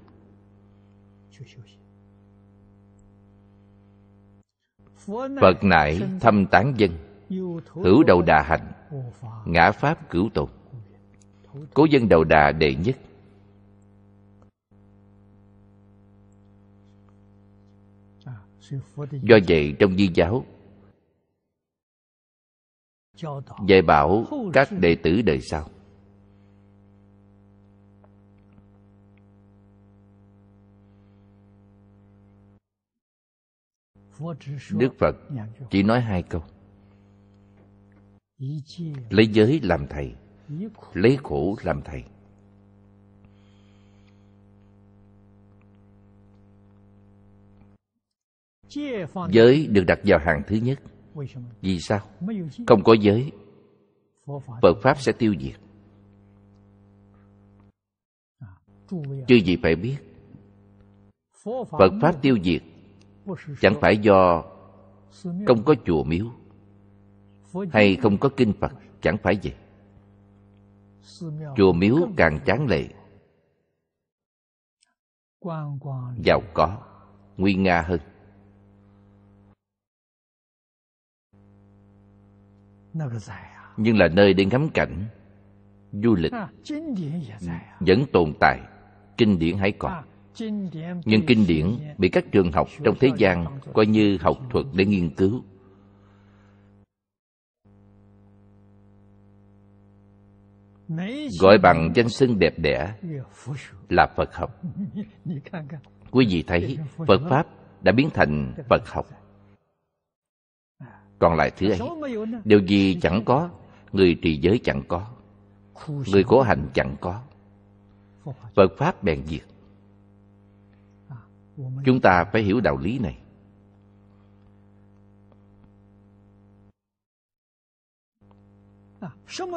phật nại thâm tán dân hữu đầu đà hạnh ngã pháp cửu tồn Cố dân đầu đà đệ nhất Do vậy trong di giáo Dạy bảo các đệ tử đời sau Đức Phật chỉ nói hai câu Lấy giới làm thầy lấy khổ làm thầy giới được đặt vào hàng thứ nhất vì sao không có giới phật pháp sẽ tiêu diệt chư gì phải biết phật pháp tiêu diệt chẳng phải do không có chùa miếu hay không có kinh phật chẳng phải vậy chùa miếu càng tráng lệ giàu có nguy nga hơn à? nhưng là nơi để ngắm cảnh du lịch à? vẫn tồn tại kinh điển hãy còn nhưng kinh điển bị các trường học trong thế gian coi như học thuật để nghiên cứu gọi bằng danh xưng đẹp đẽ là phật học quý vị thấy phật pháp đã biến thành phật học còn lại thứ ấy điều gì chẳng có người trì giới chẳng có người cố hành chẳng có phật pháp bèn diệt chúng ta phải hiểu đạo lý này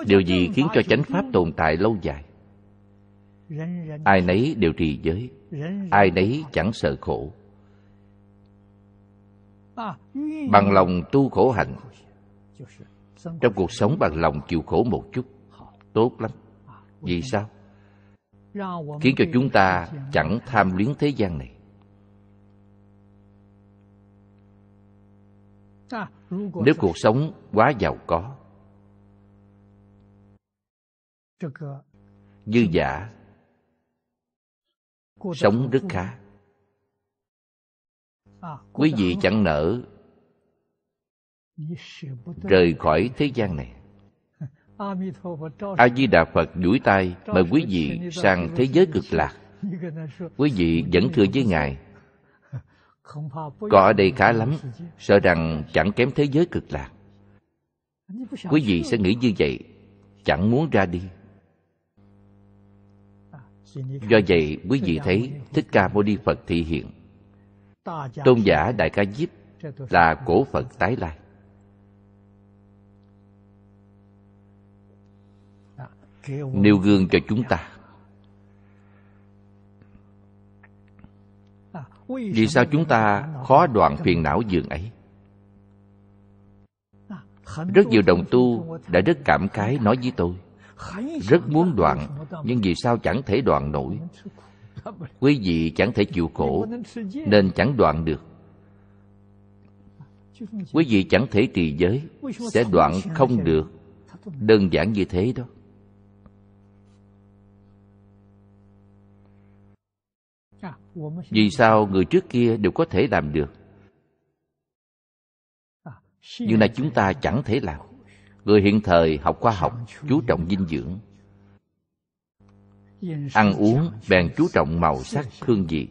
điều gì khiến cho chánh pháp tồn tại lâu dài ai nấy đều trì giới ai nấy chẳng sợ khổ bằng lòng tu khổ hạnh trong cuộc sống bằng lòng chịu khổ một chút tốt lắm vì sao khiến cho chúng ta chẳng tham luyến thế gian này nếu cuộc sống quá giàu có dư giả sống rất khá à, quý vị chẳng nỡ rời khỏi thế gian này a di đà phật duỗi tay mời quý vị sang thế giới cực lạc quý vị vẫn thưa với ngài có ở đây khá lắm sợ rằng chẳng kém thế giới cực lạc quý vị sẽ nghĩ như vậy chẳng muốn ra đi do vậy quý vị thấy thích ca mâu ni phật thị hiện tôn giả đại ca diếp là cổ phật tái lai nêu gương cho chúng ta vì sao chúng ta khó đoạn phiền não dường ấy rất nhiều đồng tu đã rất cảm khái nói với tôi rất muốn đoạn nhưng vì sao chẳng thể đoạn nổi quý vị chẳng thể chịu khổ nên chẳng đoạn được quý vị chẳng thể trì giới sẽ đoạn không được đơn giản như thế đó vì sao người trước kia đều có thể làm được nhưng nay chúng ta chẳng thể làm người hiện thời học khoa học chú trọng dinh dưỡng ăn uống bèn chú trọng màu sắc hương vị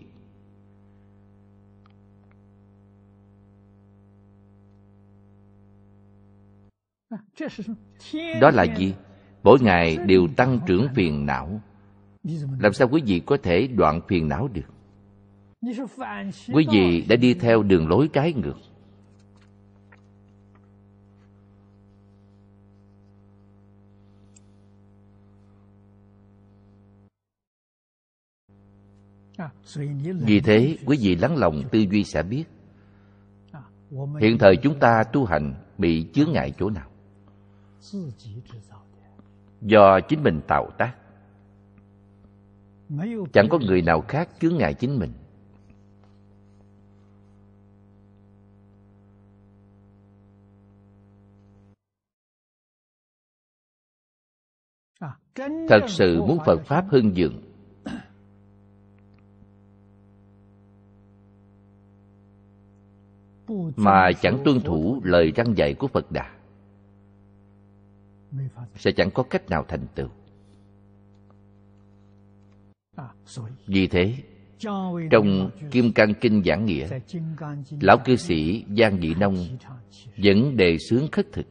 đó là gì mỗi ngày đều tăng trưởng phiền não làm sao quý vị có thể đoạn phiền não được quý vị đã đi theo đường lối trái ngược vì thế quý vị lắng lòng tư duy sẽ biết hiện thời chúng ta tu hành bị chướng ngại chỗ nào do chính mình tạo tác chẳng có người nào khác chướng ngại chính mình thật sự muốn phật pháp hưng dượng mà chẳng tuân thủ lời răng dạy của phật đà sẽ chẳng có cách nào thành tựu vì thế trong kim cang kinh giảng nghĩa lão cư sĩ giang dị nông vẫn đề xướng khất thực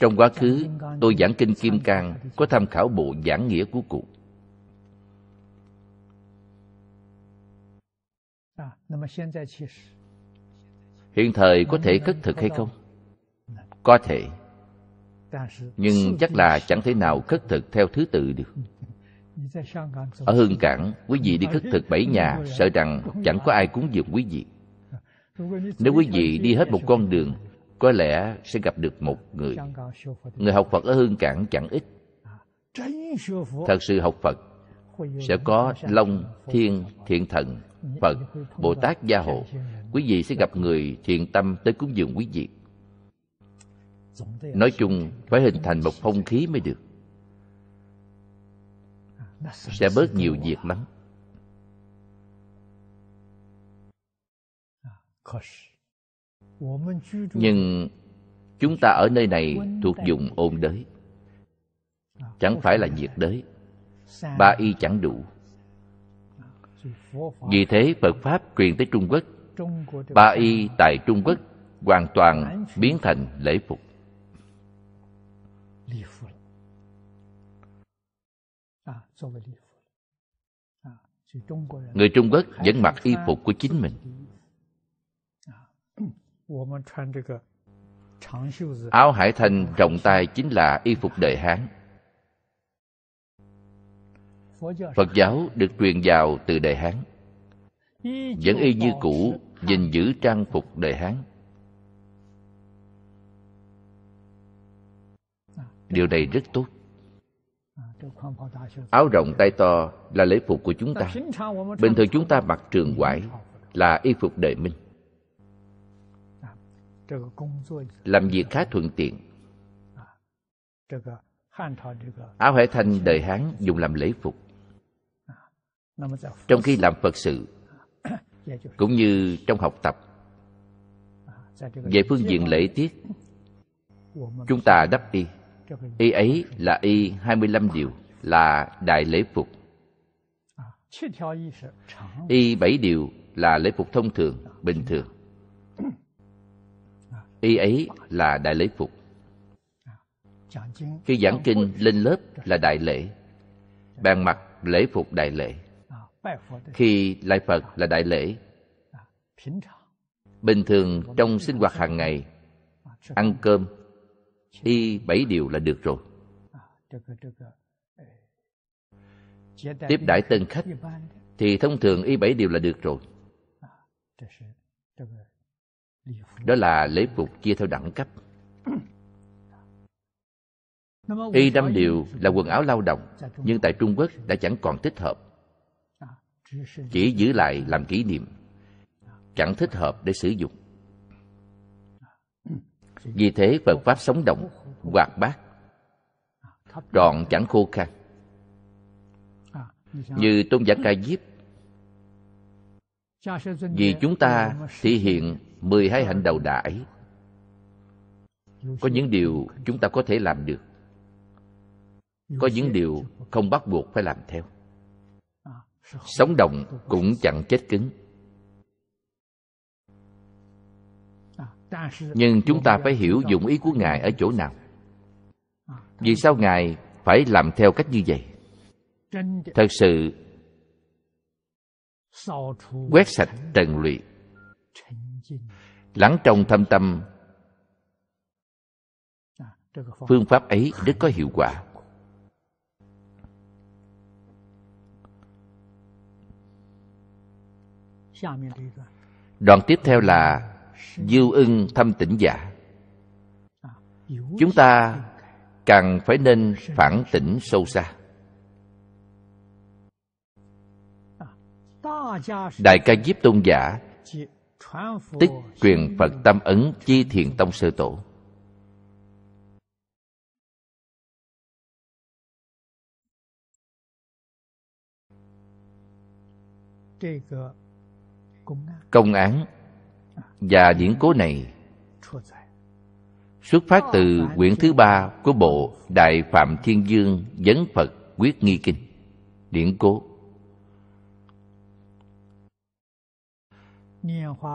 trong quá khứ tôi giảng kinh kim cang có tham khảo bộ giảng nghĩa của cụ hiện thời có thể cất thực hay không có thể nhưng chắc là chẳng thể nào cất thực theo thứ tự được ở hương cảng quý vị đi cất thực bảy nhà sợ rằng chẳng có ai cúng dường quý vị nếu quý vị đi hết một con đường có lẽ sẽ gặp được một người người học phật ở hương cảng chẳng ít thật sự học phật sẽ có long thiên thiện thần phật bồ tát gia hộ quý vị sẽ gặp người thiện tâm tới cúng dường quý vị nói chung phải hình thành một phong khí mới được sẽ bớt nhiều việc lắm nhưng chúng ta ở nơi này thuộc dùng ôn đới chẳng phải là nhiệt đới ba y chẳng đủ vì thế phật pháp truyền tới trung quốc ba y tại trung quốc hoàn toàn biến thành lễ phục người trung quốc vẫn mặc y phục của chính mình áo hải thanh rộng tay chính là y phục đời hán phật giáo được truyền vào từ đại hán vẫn y như cũ gìn giữ trang phục đại hán điều này rất tốt áo rộng tay to là lễ phục của chúng ta bình thường chúng ta mặc trường quải là y phục đời minh làm việc khá thuận tiện áo hải thanh đời hán dùng làm lễ phục trong khi làm phật sự dạ, cũng như trong học tập à, dạ, về phương diện lễ tiết chúng ta đắp y y ấy là y 25 điều là đại lễ phục à, y bảy điều là lễ phục thông thường à, bình thường y ấy là đại lễ phục khi giảng kinh lên lớp là đại lễ bàn mặt lễ phục đại lễ khi lại phật là đại lễ bình thường trong sinh hoạt hàng ngày ăn cơm y bảy điều là được rồi tiếp đãi tân khách thì thông thường y bảy điều là được rồi đó là lễ phục chia theo đẳng cấp y năm điều là quần áo lao động nhưng tại trung quốc đã chẳng còn thích hợp chỉ giữ lại làm kỷ niệm chẳng thích hợp để sử dụng vì thế phật pháp sống động hoạt bát tròn chẳng khô khan như tôn giả ca diếp vì chúng ta thể hiện 12 hạnh đầu đại, có những điều chúng ta có thể làm được có những điều không bắt buộc phải làm theo sống động cũng chẳng chết cứng à, nhưng chúng ta phải hiểu dụng ý của ngài ở chỗ nào à, vì sao ngài phải làm theo cách như vậy thật sự quét sạch trần lụy lắng trong thâm tâm à, phương pháp ấy rất có hiệu quả đoạn tiếp theo là dư ưng thâm tỉnh giả chúng ta càng phải nên phản tỉnh sâu xa đại ca diếp tôn giả tích truyền phật tâm ấn chi thiền tông sơ tổ công án và điển cố này xuất phát từ quyển thứ ba của bộ đại phạm thiên dương vấn phật quyết nghi kinh điển cố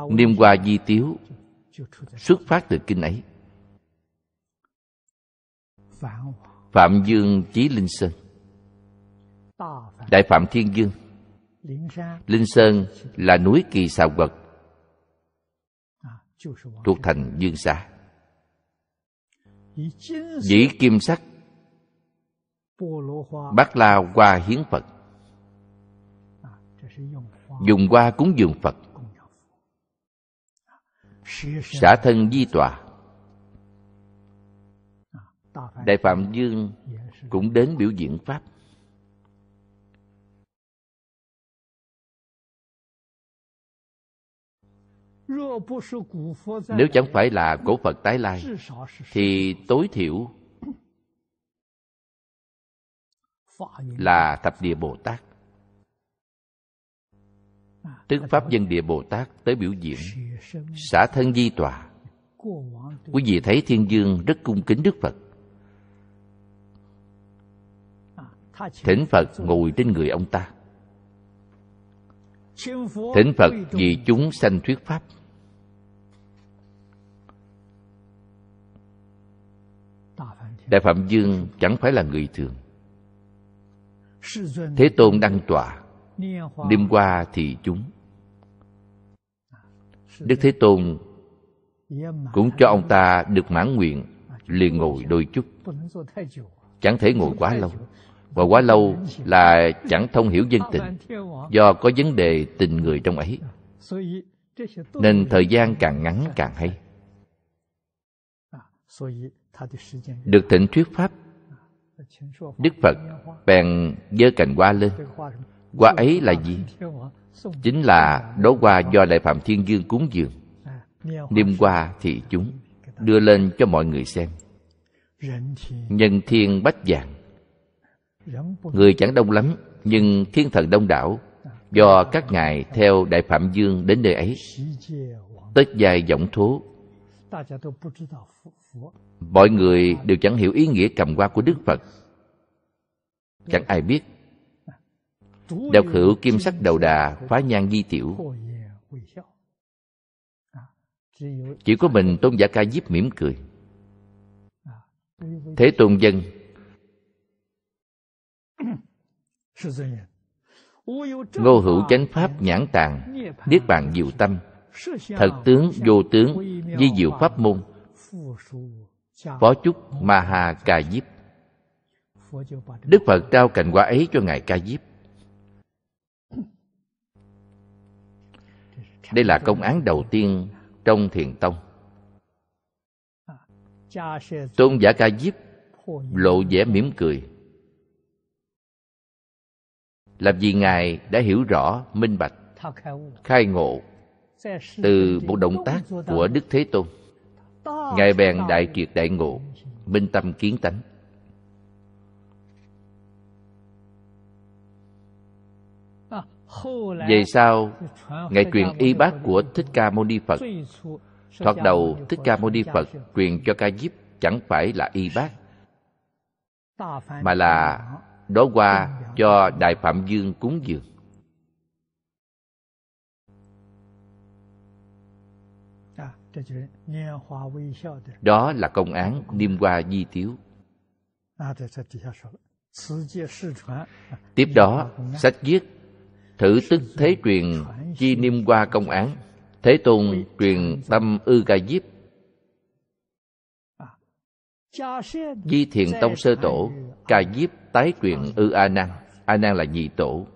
niêm hoa di tiếu xuất phát từ kinh ấy phạm dương chí linh sơn đại phạm thiên dương Linh Sơn là núi kỳ xào vật thuộc thành Dương Xã. Dĩ kim sắc Bát La qua hiến Phật Dùng hoa cúng dường Phật Xả thân di tòa Đại Phạm Dương cũng đến biểu diễn Pháp nếu chẳng phải là cổ phật tái lai thì tối thiểu là thập địa bồ tát tức pháp dân địa bồ tát tới biểu diễn xã thân di tòa quý vị thấy thiên dương rất cung kính đức phật à, thỉnh phật ngồi trên người ông ta thỉnh phật vì chúng sanh thuyết pháp Đại Phạm Dương chẳng phải là người thường. Thế Tôn đăng tọa, đêm qua thì chúng. Đức Thế Tôn cũng cho ông ta được mãn nguyện, liền ngồi đôi chút. Chẳng thể ngồi quá lâu. Và quá lâu là chẳng thông hiểu dân tình, do có vấn đề tình người trong ấy. Nên thời gian càng ngắn càng hay được thỉnh thuyết pháp đức phật bèn giơ cành hoa lên hoa ấy là gì chính là đố hoa do đại phạm thiên dương cúng dường niêm à, hoa thì chúng đưa lên cho mọi người xem nhân thiên bách dạng người chẳng đông lắm nhưng thiên thần đông đảo à, do các ngài theo đại phạm dương đến nơi ấy tất dài giọng thố mọi người đều chẳng hiểu ý nghĩa cầm hoa của đức phật chẳng ai biết đạo hữu kim sắc đầu đà phá nhang di tiểu chỉ có mình tôn giả ca diếp mỉm cười thế tôn dân ngô hữu chánh pháp nhãn tàng niết bàn diệu tâm thật tướng vô tướng di diệu pháp môn phó chúc ma ca diếp đức phật trao cành hoa ấy cho ngài ca diếp đây là công án đầu tiên trong thiền tông tôn giả ca diếp lộ vẻ mỉm cười làm vì ngài đã hiểu rõ minh bạch khai ngộ từ một động tác của đức thế tôn ngài bèn đại triệt đại ngộ minh tâm kiến tánh về sau ngài truyền y bát của thích ca mâu ni phật thoạt đầu thích ca mâu ni phật truyền cho ca diếp chẳng phải là y bát mà là đó qua cho đại phạm dương cúng dường Đó là công án niêm hoa di tiếu. Tiếp đó, sách viết Thử tức thế truyền chi niêm hoa công án Thế Tôn truyền tâm ư ga diếp Di Thiền Tông Sơ Tổ Ca Diếp tái truyền ư A Nan A Nan là nhị tổ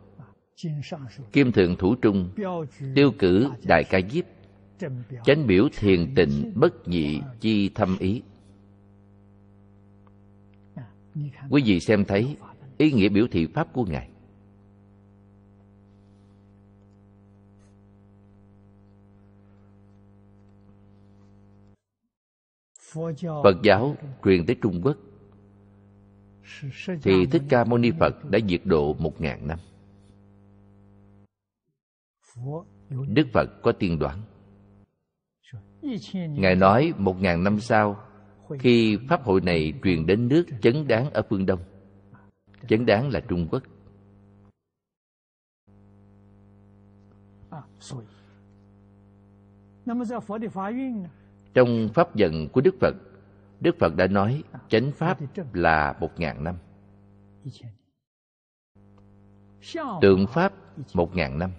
Kim Thượng Thủ Trung Tiêu cử Đại Ca Diếp chánh biểu thiền tịnh bất nhị chi thâm ý quý vị xem thấy ý nghĩa biểu thị pháp của ngài phật giáo truyền tới trung quốc thì thích ca mâu ni phật đã diệt độ một ngàn năm đức phật có tiên đoán Ngài nói một ngàn năm sau Khi Pháp hội này truyền đến nước chấn đáng ở phương Đông Chấn đáng là Trung Quốc Trong Pháp vận của Đức Phật Đức Phật đã nói chánh Pháp là một ngàn năm Tượng Pháp một ngàn năm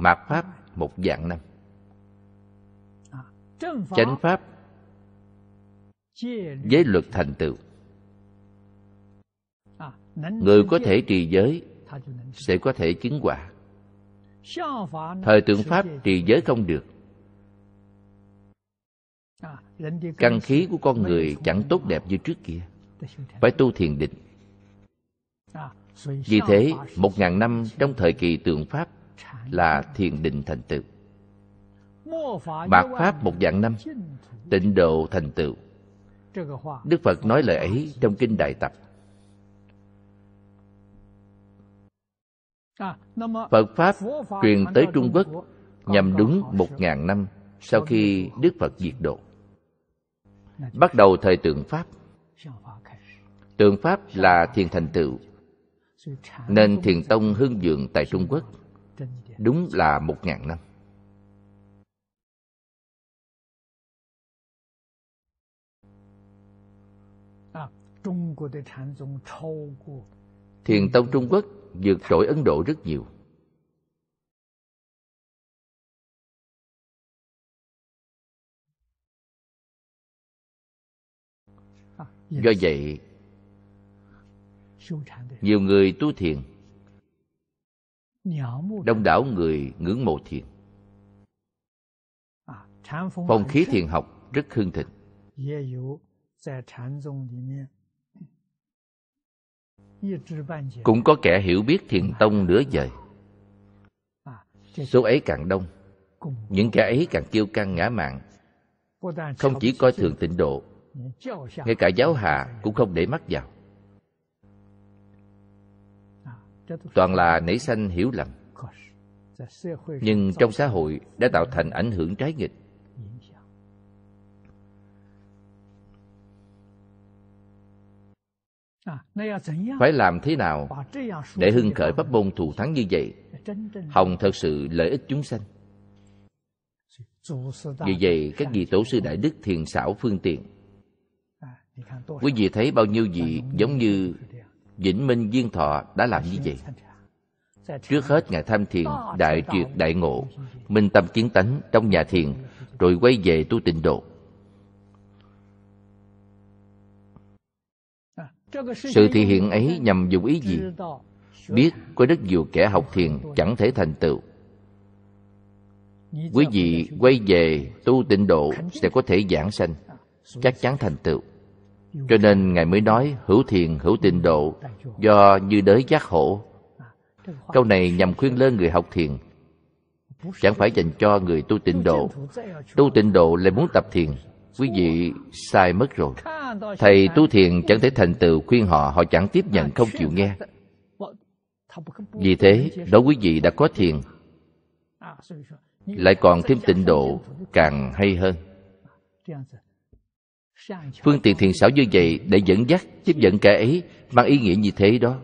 Mạt Pháp một dạng năm chánh pháp giới luật thành tựu à, người có thể trì giới sẽ có thể chứng quả thời tượng pháp trì giới không được à, căn khí của con người chẳng tốt đẹp như trước kia phải tu thiền định à, vì thế một ngàn năm trong thời kỳ tượng pháp là thiền định thành tựu bạc pháp một vạn năm tịnh độ thành tựu đức phật nói lời ấy trong kinh đại tập phật pháp truyền tới trung quốc nhằm đúng một ngàn năm sau khi đức phật diệt độ bắt đầu thời tượng pháp tượng pháp là thiền thành tựu nên thiền tông hương vượng tại trung quốc đúng là một ngàn năm Thiền tông Trung Quốc vượt trội Ấn Độ rất nhiều. À, Do vậy, nhiều người tu thiền đông đảo người ngưỡng mộ thiền à, phong khí thiền học rất hương thịnh cũng có kẻ hiểu biết thiền tông nửa vời số ấy càng đông những kẻ ấy càng kiêu căng ngã mạng không chỉ coi thường tịnh độ ngay cả giáo hạ cũng không để mắt vào toàn là nảy sanh hiểu lầm nhưng trong xã hội đã tạo thành ảnh hưởng trái nghịch À, phải làm thế nào để hưng khởi pháp môn thù thắng như vậy hồng thật sự lợi ích chúng sanh vì vậy các vị tổ sư đại đức thiền xảo phương tiện à, quý vị thấy bao nhiêu vị giống như vĩnh minh viên thọ đã làm như vậy trước hết ngài tham thiền đại triệt đại ngộ minh tâm kiến tánh trong nhà thiền rồi quay về tu tịnh độ sự thị hiện ấy nhằm dụng ý gì biết có rất nhiều kẻ học thiền chẳng thể thành tựu quý vị quay về tu tịnh độ sẽ có thể giảng sanh chắc chắn thành tựu cho nên ngài mới nói hữu thiền hữu tịnh độ do như đới giác hổ câu này nhằm khuyên lên người học thiền chẳng phải dành cho người tu tịnh độ tu tịnh độ lại muốn tập thiền quý vị sai mất rồi thầy tu thiền chẳng thể thành tựu khuyên họ họ chẳng tiếp nhận không chịu nghe vì thế đó quý vị đã có thiền lại còn thêm tịnh độ càng hay hơn phương tiện thiền xảo như vậy để dẫn dắt tiếp dẫn kẻ ấy mang ý nghĩa như thế đó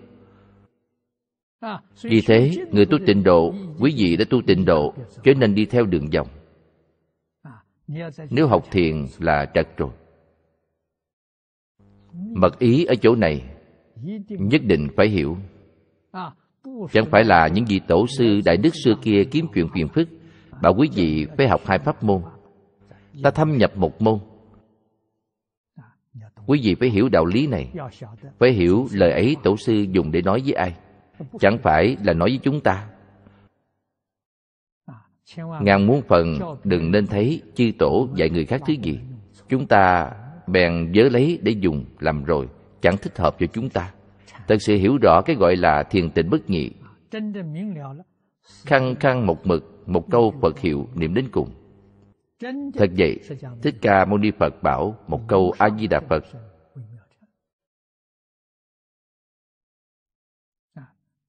vì thế người tu tịnh độ quý vị đã tu tịnh độ cho nên đi theo đường vòng nếu học thiền là trật rồi mật ý ở chỗ này nhất định phải hiểu chẳng phải là những vị tổ sư đại đức xưa kia kiếm chuyện phiền phức bảo quý vị phải học hai pháp môn ta thâm nhập một môn quý vị phải hiểu đạo lý này phải hiểu lời ấy tổ sư dùng để nói với ai chẳng phải là nói với chúng ta ngàn muôn phần đừng nên thấy chư tổ dạy người khác thứ gì chúng ta bèn vớ lấy để dùng làm rồi chẳng thích hợp cho chúng ta thật sự hiểu rõ cái gọi là thiền tịnh bất nhị khăng khăng một mực một câu phật hiệu niệm đến cùng thật vậy thích ca mâu ni phật bảo một câu a di đà phật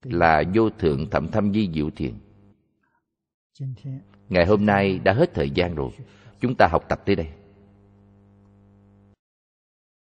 là vô thượng thậm thâm di diệu thiền Ngày hôm nay đã hết thời gian rồi Chúng ta học tập tới đây